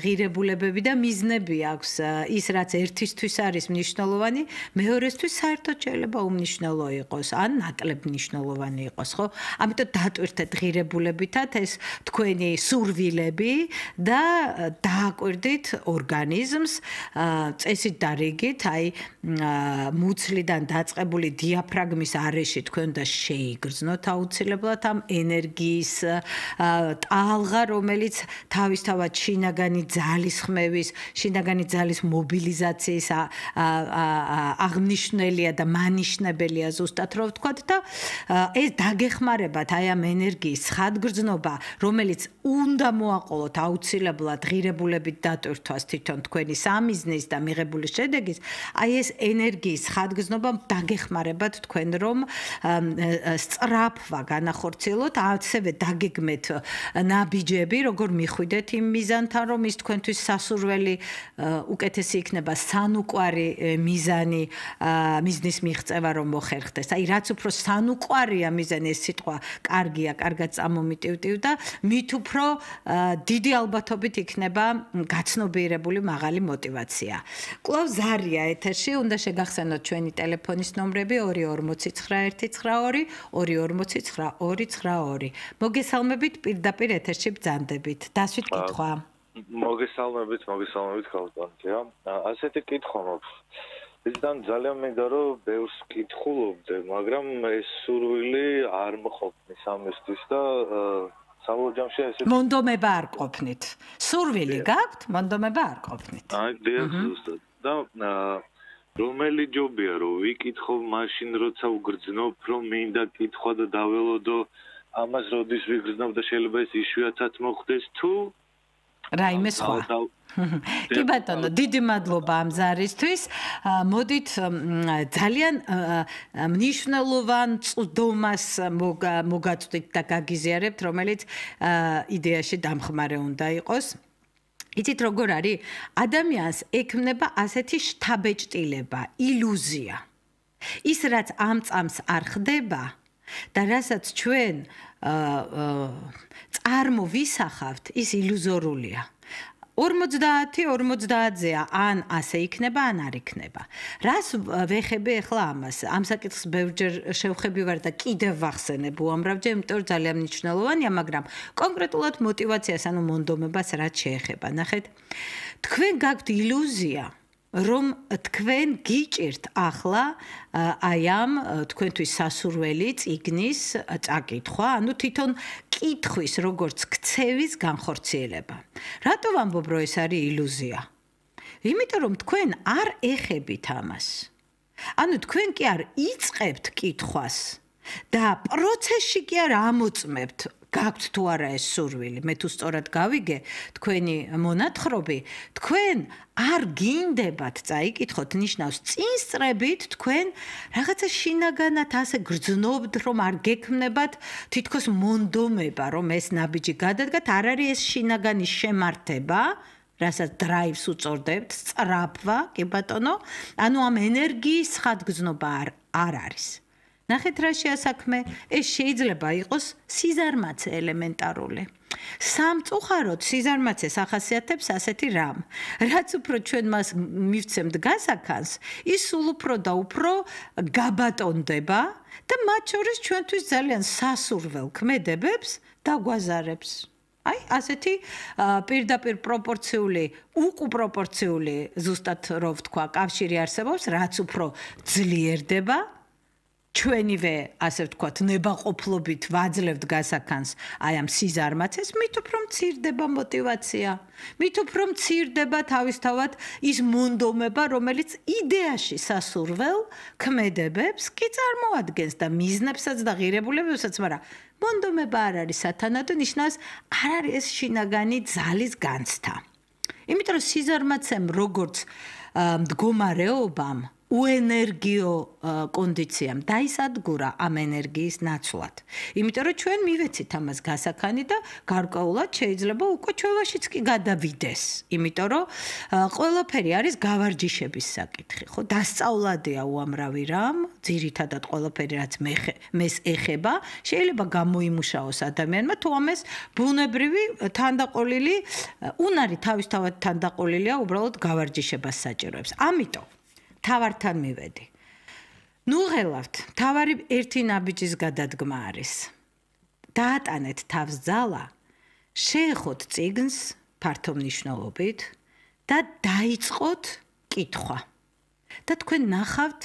ღირებულებები და მიზნები აქვს ის რაც ერთისთვის არის მნიშვნელოვანი მეორესთვის საერთოდ შეიძლება უმნიშვნელო იყოს ან ნაკლებ მნიშვნელოვანი იყოს ხო ამიტომ და ຕ ვირთეთ ღირებულებითაც ეს თქვენი სურვილები და დააკვირდით ორგანიზმს წესით და რიგით აი მუცლიდან დაწყებული დიაფრაგმის არეში თქვენ და შეიგრძნოთ აუცილებლად ამ ენერგიის ტალღა რომელიც თავისთავად შინაგანი ძალის ხმევის, შინაგანი ძალის მობილიზაციის აღნიშნელია და მანიშნებელია ზუსტად რომ ვთქვა და ეს დაგეხმარებათ აი ამ ენერგიის ხადგრძნობა, რომელიც უნდა მოაყოლოთ აუცილებლად ღირებულებით დატვირთვას თვითონ თქვენი სამიზნის და მიღებული შედეგის, აი ეს ენერგიის ხადგრძნობა დაგეხმარებათ თქვენ რომ სწრაფვა განახორციელოთ, ასევე დაგეგმეთ ნაბიჯები, როგორ მიხვიდეთ იმ მიზ მიზანთან რომ ის თქვენთვის სასურველი უკეთესი იქნება სანუკვარი მიზანი მიზნის მიღწევა რომ მოხერხდეს. აი რაც უფრო სანუკვარია მიზანი ეს სიტყვა კარგია, კარგად წამომიტივტივ და მით უფრო დიდი ალბათობით იქნება გაცნობიერებული მაღალი мотиваცია. კლავ ზარია ეთერში, უნდა შეგახსენოთ ჩვენი ტელეფონის ნომრები 2491192 2492992. მოგესალმებით პირდაპირ ეთერში ბრძანდებით. დასვით კითხვა. მოგესალმებით, მოგესალმებით ქალბატონო. ასეთი კითხვა მაქვს. ისიდან ძალიან მინდა რომ ბევრს კითხულობდე, მაგრამ ეს სურვილი არ მყოფ მისამისთვის და სამოჯამშია ესე მონდომება არ ყოფნით. სურვილი გაქვთ, მონდომება არ ყოფნით. აი, დიახ, ზუსტად. და რომელი ჯობია რომ ვიკითხო მაშინ როცა უგრძნობ რომ მინდა კითხვა და დაველოდო ამას როდის ვიგრძნობ და შეიძლება ის იშვიათად მოხდეს თუ რაიმე სხვა. [LAUGHS] კი ბატონო, დიდი მადლობა ამ ზარისთვის. მოდით ძალიან მნიშვნელოვან წვდომას მოგაწვდით და გაგიზიარებთ, რომელიც იდეაში დამხმარე უნდა იყოს. იცით როგორ არის? ადამიანს ექმნება ასეთი შთაბეჭდილება, ილუზია. ის რაც ამ წამს არ ხდება და რასაც ჩვენ აა აა წარმოვისახავთ, ის ილუზორულია. 50 50-ზეა, ან ასე იქნება, ან არ იქნება. რას ვეხები ახლა ამას? ამ საკითხს ბევრჯერ შევხები ვარ და კიდევ ვახსენებ უამრავჯერ, იმიტომ რომ ძალიან მნიშვნელოვანია, მაგრამ კონკრეტულად მოტივაციას, ანუ მონდომებას რაც შეეხება. ნახეთ, თქვენ გაქვთ ილუზია, რომ თქვენ გიჭერთ ახლა აი ამ თქვენთვის სასურველი წიგნის წაკითხვა, ანუ თვითონ კითხვის როგორც ქცევის განხორციელება. რატო ვამბობ, რომ ეს არის ილუზია? იმიტომ რომ თქვენ არ ეხებით ამას. ანუ თქვენ კი არ იწყებთ კითხვას და პროცესში კი არ ამოწმებთ გაქვთ თუ არა ეს სურვილი მე თუ სწორად გავიგე თქვენი მონათხრობი თქვენ არ გინდებათ წაიკითხოთ ნიშნავს წინ სწრებით თქვენ რაღაცა შინაგანად ასე გრძნობთ რომ არ გეკმნებათ თითქოს მონდომება რომ ეს ნაბიჯი გადადგათ არ არის ეს შინაგანი შემართება რასაც დრაივს უწოდებთ სწრაფვა კი ბატონო ანუ ამ ენერგიის ხად გრძნობა არ არის ნახეთ რა შეასაქმე, ეს შეიძლება იყოს სიზარმაცე ელემენტარული. სამწუხაროდ სიზარმაცეს ახასიათებს ასეთი რამ, რაც უფრო ჩვენ მას მივცემთ გასახანს, ის სულ უფრო და უფრო გაბატონდება და მათ შორის ჩვენთვის ძალიან სასურველ ქმედებებს დაგვაზარებს. აი, ასეთი პირდაპირ პროპორციული, უკუპროპორციული ზუსტად რო ვთქვა, კავშირი არსებობს, რაც უფრო ძლიერდება ჩვენივე ასე ვთქვათ ნებაყოფლობით ვაძლევთ გასახანს აი ამ სიზარმაცეს მით უფრო მცირდება мотиваცია მით უფრო მცირდება თავისთავად ის მონდომება რომელიც იდეაში სასურველ ქმედებებს კი წარმოადგენს და მიზნებსაც და ღირებულებებსაც მაგრამ მონდომება არ არის სათანადო ნიშნავს არ არის ეს შინაგანი ძალის განცდა იმიტომ რომ სიზარმაცემ როგორც მდგომარეობამ უენერგიო კონდიციამ დაისადგურა ამ ენერგიის ნაცვლად. იმიტომ რომ ჩვენ მივეცით ამას გასახანი და გარკვეულად შეიძლება უკვე ჩვევაშიც კი გადავიდეს, იმიტომ რომ ყველაფერი არის გავარჯიშების საკითხი, ხო? დასწავლადია უამრავი რამ, ძირითადად ყველაფერი რაც მეს ეხება, შეიძლება გამოიმუშაოს ადამიანმა თუ ამას ბუნებრივი თანდაყოლილი უნარი თავისთავად თანდაყოლილია უბრალოდ გავარჯიშებას საჭიროებს. ამიტომ თავართან მივედი. ნუ ღელავთ, თავი ერთი ნაბიჯის გადადგმა არის. დაატანეთ თავს ძალა, შეეხოთ ციგნს ფართო მნიშვნელობით და დაიწყოთ კითხვა. და თქვენ ნახავთ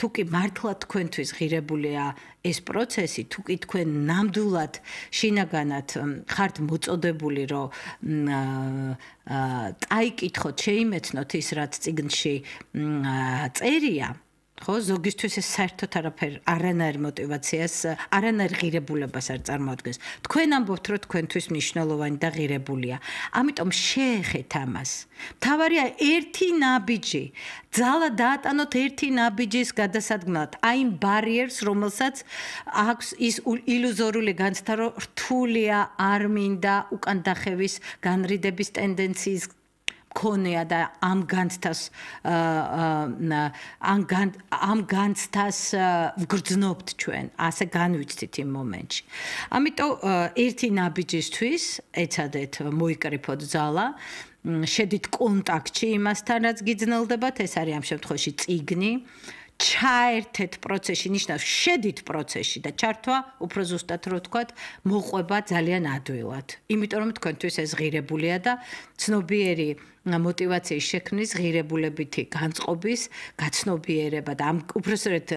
თუ კი მართლა თქვენთვის ღირებულია ეს პროცესი, თუ კი თქვენ ნამდვილად შინაგანად ხართ მოწოდებული, რომ აა წაიკითხოთ, შეიმეცნოთ ის, რაც წიგნში წერია, ხო ზოგისთვის ეს საერთოდ არაფერ არანაირ мотиваციას არანაირ ღირებულებას არ წარმოადგენს თქვენ ამბობთ რომ თქვენთვის მნიშვნელოვანი და ღირებულია ამიტომ შეეხეთ ამას თავარია ერთი ნაბიჯი ძალა დაატანოთ ერთი ნაბიჯის გადასადგმლად აი იმ ბარიერს რომელსაც აქვს ის ილუზორული განცდა რომ რთულია არ მინდა უკან დახევის განრიდების ტენდენციის ქონეა და ამ განცდას ამ ამ განცდას ვგრძნობთ ჩვენ ასე განვიცდით იმ მომენტში. ამიტომ ერთი ნაბიჯისთვის ეცადეთ მოიკრიფოთ ზალა შედით კონტაქტში იმასთან რაც გიძნელდებათ, ეს არის ამ შემთხვევაში ციგნი. ჩაერთეთ პროცესში, ნიშნავს შედით პროცესში და ჩართვა, უფრო ზუსტად რომ ვთქვა, მოყვება ძალიან ადვილად. იმიტომ რომ თქვენთვის ეს ღირებულია და ცნობიერი мотивацией შექმნის ღირებულებითი განწყობის გაცნობიერება და ამ უпросторет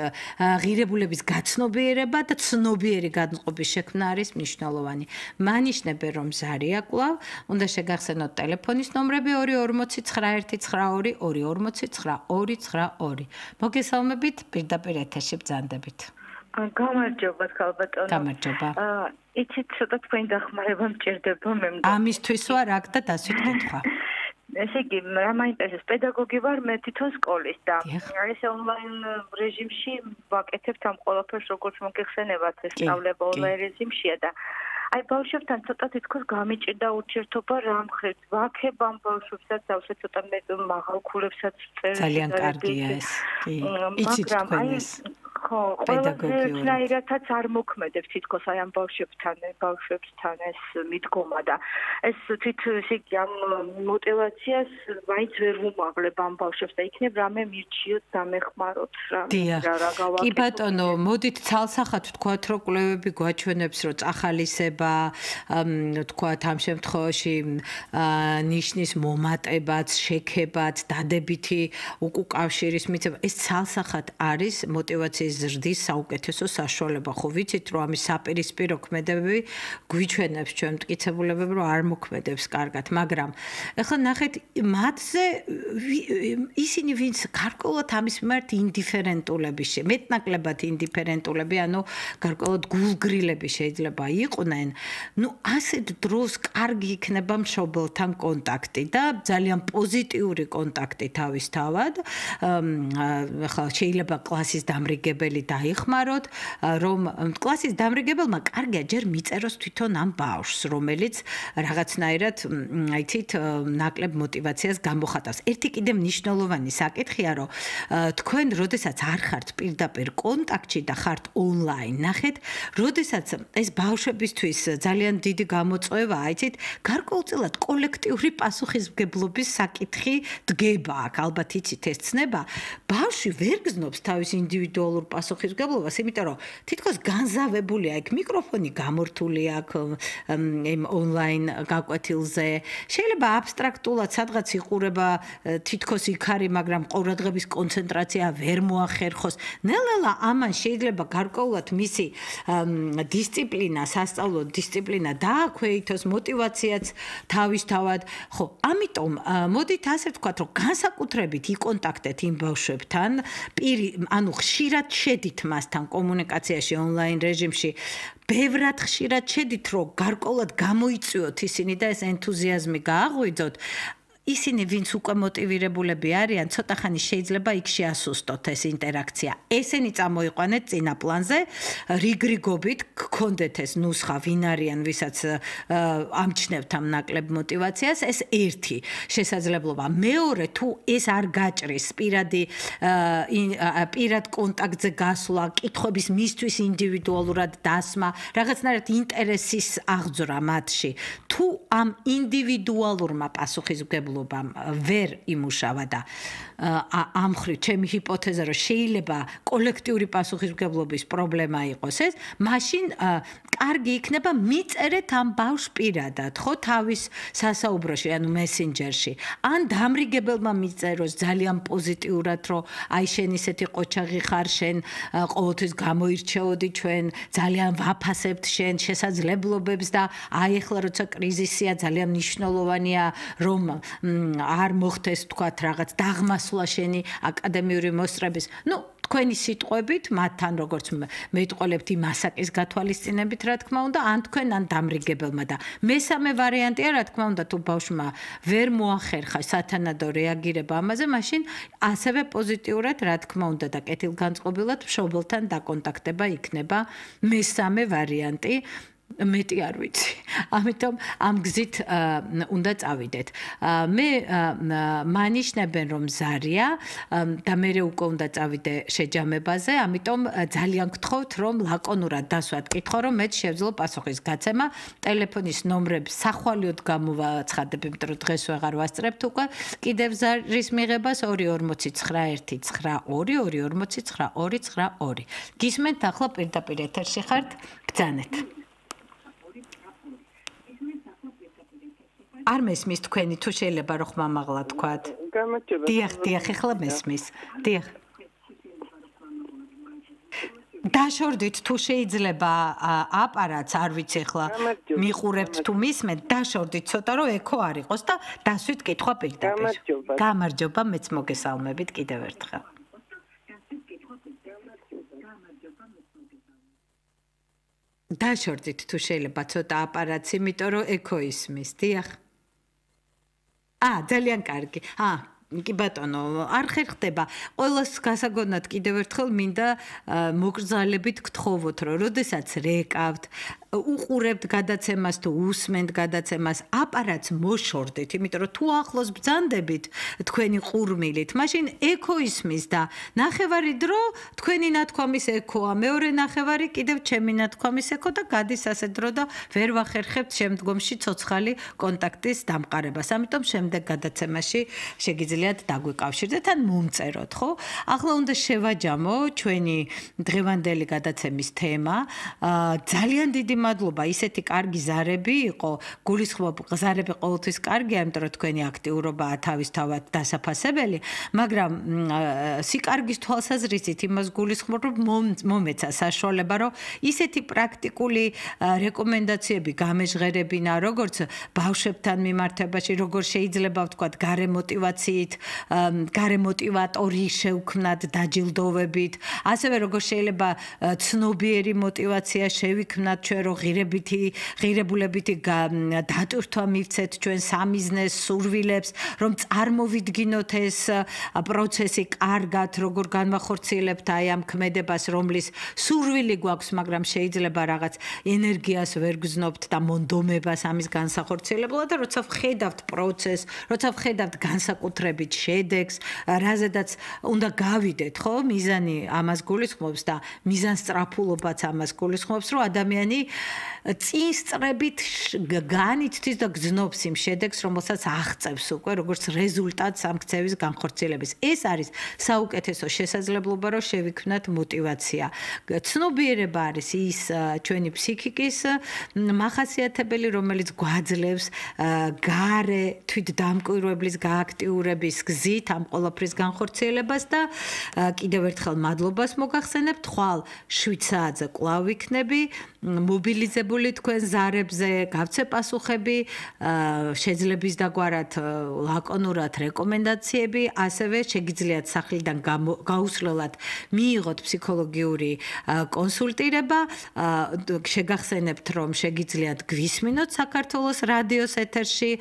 ღირებულების გაცნობიერება და ცნობიერი განწყობის შექმნა არის მნიშვნელოვანი. მანიშნებენ რომ ზარია კლავ, უნდა შეგახსენოთ ტელეფონის ნომრები 2491942 მოგესალმებით პირდაპირ ეთერში ბრძანდებით. გამარჯობა ხალბატონო. გამარჯობა. აიცით ცოტა თქვენ დახმარება მჭირდება მემ. ამისთვისო რაკ და დასვით მოთხრა. [LAUGHS] ესე იგი, რა მაინტერესებს, პედაგოგი ვარ მე თვითონ სკოლის და ესე ონლაინ რეჟიმში ვაკეთებ ამ ყველაფერს, როგორც მოგეხსენებათ, ეს სწავლება ონლაინ რეჟიმშია და აი ბავშვებთან ცოტა თითქოს გამიჭირდა ურთიერთობა რამ ხერხს ვაქებ ამ ბავშვებსაც ავშე ცოტა მე მაღალ ქულებსაც წერ ძალიან კარგია ეს კი იცით თქვენ ეს ხო, პედაგოგიურიაც არ მოქმედებს თითქოს აი ამ ბავშვებთან, ბავშვებთან ეს მიდგომა და ეს თვითონ იგი ამ мотиваციას მაინც ვერ უმაღლებ ამ ბავშვებს და იქნებ რამე მირჩიოთ დამეხმაროთ რა რა გავაკეთოთ. კი ბატონო, მოდით ცალსახად ვთქვათ, რომ კლევები გვაჩვენებს, რომ წახალისება, ვთქვათ ამ შემთხვევაში ნიშნის მომატებაც, შექებაც, დადებითი უკუკავშირის მიცემა, ეს ცალსახად არის мотиваცია ცივილიზაციის ზრდის საუკეთესო საშუალება. ხო ვიცით, რომ ამის საპირისპირო ქმედებები გვიჩვენებს ჩვენ მტკიცებულებებს, რომ არ მოქმედებს კარგად, მაგრამ ახლა ნახეთ, მათზე ისინი ვინც გარკვეულად ამის მიმართ ინდიფერენტულებიში, მეტნაკლებად ინდიფერენტულები, ანუ გარკვეულად გულგრილები შეიძლება იყვნენ, ну ასეთ დროს კარგი იქნება მშობელთან კონტაქტი და ძალიან პოზიტიური კონტაქტი თავისთავად. ახლა შეიძლება კლასის დამრიგება დამრიგებელი დაიხმაროთ, რომ კლასის დამრიგებელმა კარგია ჯერ მიწეროს თვითონ ამ ბავშვს, რომელიც რაღაცნაირად აიცით ნაკლებ мотиваციას გამოხატავს. ერთი კიდე მნიშვნელოვანი საკითხია, რომ თქვენ როდესაც არ ხართ პირდაპირ კონტაქტში და ხართ ონლაინ, ნახეთ, როდესაც ეს ბავშვებისთვის ძალიან დიდი გამოწვევა, აიცით, გარკვეულწილად კოლექტიური პასუხისმგებლობის საკითხი დგება აქ. ალბათ იცით ეს ცნება, ბავშვი ვერ გზნობს თავის ინდივიდუალურ პასუხისგებლობას, იმიტომ რომ თითქოს განზავებულია, იქ მიკროფონი გამორთული აქვს იმ ონლაინ გაკვეთილზე. შეიძლება აბსტრაქტულად სადღაც იყურება თითქოს იქ არის, მაგრამ ყურადღების კონცენტრაცია ვერ მოახერხოს. ნელელა ამან შეიძლება გარკვეულად მისი დისციპლინა, სასწავლო დისციპლინა დააქვეითოს, мотиваციაც თავისთავად. ხო, ამიტომ მოდით ასე ვთქვათ, რომ განსაკუთრებით იკონტაქტეთ იმ ბავშვებთან, პირი, ანუ ხშირად შედით მასთან კომუნიკაციაში ონლაინ რეჟიმში ბევრად ხშირად შედით რომ გარკვეულად გამოიწვიოთ ისინი და ეს ენთუზიაზმი გააღვიძოთ ისინი ვინც უკვე мотиვირებულები არიან, ცოტა ხანი შეიძლება იქ შეასუსტოთ ეს ინტერაქცია. ესენი წამოიყვანეთ წინაპლანზე, რიგრიგობით გქონდეთ ეს ნუსხა, ვინ არიან, ვისაც ამჩნევთ ამ ნაკლებ мотиваციას, ეს ერთი შესაძლებლობა. მეორე, თუ ეს არ გაჭრის პირადი პირად კონტაქტზე გასვლა, კითხების მისთვის ინდივიდუალურად დასმა, რაღაცნაირად ინტერესის აღძრა მათში. თუ ამ ინდივიდუალურმა პასუხისგებლობა მმართველობამ ვერ იმუშავა და ამხრი ჩემი ჰიპოთეზა რომ შეიძლება კოლექტიური პასუხისმგებლობის პრობლემა იყოს ეს მაშინ კარგი იქნება მიწერეთ ამ ბავშვ პირადად ხო თავის სასაუბროში ანუ მესენჯერში ან დამრიგებელმა მიწეროს ძალიან პოზიტიურად რომ აი შენ ისეთი ყოჩაღი ხარ შენ ყოველთვის გამოირჩეოდი ჩვენ ძალიან ვაფასებთ შენ შესაძლებლობებს და აი ახლა როცა კრიზისია ძალიან მნიშვნელოვანია რომ არ მოხდეს თქვა რაღაც დაღმას გასვლა შენი აკადემიური მოსწრების. ნუ თქვენი სიტყვებით მათთან როგორც მეტყოლებთ იმასაკის გათვალისწინებით რა თქმა უნდა ან თქვენ ან დამრიგებელმა და მესამე ვარიანტია რა თქმა უნდა თუ ბავშვმა ვერ მოახერხა სათანადო რეაგირება ამაზე მაშინ ასევე პოზიტიურად რა თქმა უნდა და კეთილგანწყობილად მშობელთან დაკონტაქტება იქნება მესამე ვარიანტი მეტი არ ვიცი. [LAUGHS] ამიტომ ამ გზით უნდა წავიდეთ. მე მანიშნებენ რომ ზარია და მე უკვე უნდა წავიდე შეჯამებაზე, ამიტომ ძალიან გთხოვთ რომ ლაკონურად დასვათ კითხო რომ მე შევძლო პასუხის გაცემა. ტელეფონის ნომრები სახვალიოდ გამოვაცხადებ, იმიტომ რომ დღეს ვეღარ ვასწრებთ უკვე. კიდევ ზარის მიღებას 2491922 2492992. გისმენთ ახლა პირდაპირ ეთერში ხართ. ბძანეთ. არ მესმის თქვენი თუ შეიძლება რო ხმამაღლა თქვათ გამარჯობა დიახ დიახ ეხლა მესმის დიახ დაშორდით თუ შეიძლება აპარატს არ ვიცი ხლა მიყურებთ თუ მისმე დაშორდით ცოტა რომ ექო არ იყოს და დასვით კითხვა პირდაპირ გამარჯობა მეც მოგესალმებით კიდევ ერთხელ დაშორდით თუ შეიძლება ცოტა აპარატს იმიტომ რომ ექო ისმის დიახ ა ძალიან კარგი ა კი ბატონო არ ხერხდება ყოველს გასაგონად კიდევ ერთხელ მინდა მოკრძალებით გთხოვოთ რომ შესაძაც რეკავთ უყურებთ გადაცემას თუ უსმენთ გადაცემას, აპარატს მოშორდით, იმიტომ რომ თუ ახლოს ბრძანდებით თქვენი ყურმილით, მაშინ ექოისმის და ნახევარი დრო თქვენი ნათქვამის ექოა, მეორე ნახევარი კიდევ ჩემი ნათქვამის ექო და გადის ასე დრო და ვერ ვახერხებთ შემდგომში ცოცხალი კონტაქტის დამყარებას. ამიტომ შემდეგ გადაცემაში შეგიძლიათ დაგვიკავშირდეთ ან მომწეროთ, ხო? ახლა უნდა შევაჯამო ჩვენი დღევანდელი გადაცემის თემა. აა ძალიან დიდი მადლობა, ისეთი კარგი ზარები იყო. გულისხმობ, ზარები ყოველთვის კარგია, იმიტომ რომ თქვენი აქტიურობაა თავისთავად დასაფასებელი, მაგრამ სიკარგის თვალსაზრისით იმას გულისხმობ, რომ მომეცა საშუალება, რომ ისეთი პრაქტიკული რეკომენდაციები გამეჟღერებინა, როგორც ბავშვებთან მიმართებაში, როგორ შეიძლება ვთქვათ, გარემოტივაციით, გარემოტივატორი შევქმნათ დაჯილდოვებით, ასევე როგორ შეიძლება ცნობიერი мотиваცია შევიქმნათ ჩვენ რომ ღირებითი ღირებულებითი დატვირთვა მივცეთ ჩვენ სამიზნეს სურვილებს, რომ წარმოვიდგინოთ ეს პროცესი კარგად, როგორ განвахორცილებთ აი ამ ქმედებას, რომლის სურვილი გვაქვს, მაგრამ შეიძლება რაღაც ენერგიას ვერ გზნობთ და მონდომებას ამის განсахორცელებლად და როცა ვხედავთ პროცესს, როცა ვხედავთ განსაკუთრებით შედეგს, რაზედაც უნდა გავიდეთ, ხო? მიზანი ამას გულისხმობს და მიზანსწრაფულობაც ამას გულისხმობს, რომ ადამიანი წინს წრებით განიცდის და გზნობს იმ შედეგს, რომელსაც აღწევს უკვე როგორც რეზულტატს ამ ქცევის განხორციელების. ეს არის საუკეთესო შესაძლებლობა, რომ შევიქმნათ мотиваცია. ცნობიერება არის ის ჩვენი ფსიქიკის მახასიათებელი, რომელიც გვაძლევს gare თვით დამკვირვებლის გააქტიურების გზით ამ ყოლაფრის განხორციელებას და კიდევ ერთხელ მადლობას მოგახსენებ თვალ 7 საათზე კლავ ვიქნები მობილიზებული თქვენ ზარებზე გავცე პასუხები შეძლების დაგვარად ლაკონურად რეკომენდაციები ასევე შეგიძლიათ სახლიდან გაუსროლად მიიღოთ ფსიქოლოგიური კონსულტირება შეგახსენებთ რომ შეგიძლიათ გვისმინოთ საქართველოს რადიოს ეთერში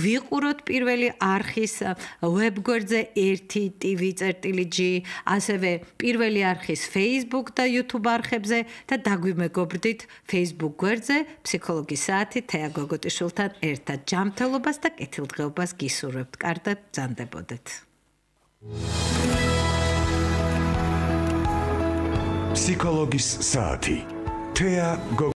გვიყუროთ პირველი არქის ვებგვერდზე 1tv.g ასევე პირველი არქის Facebook და YouTube არხებზე და დაგვიმეგობრდით Facebook გვერდზე ფსიქოლოგის საათი თეა გოგოტიშვილთან ერთად ჯამთელობას და კეთილდღეობას გისურვებთ. კარგად ზანდებოდეთ. ფსიქოლოგის საათი თეა გო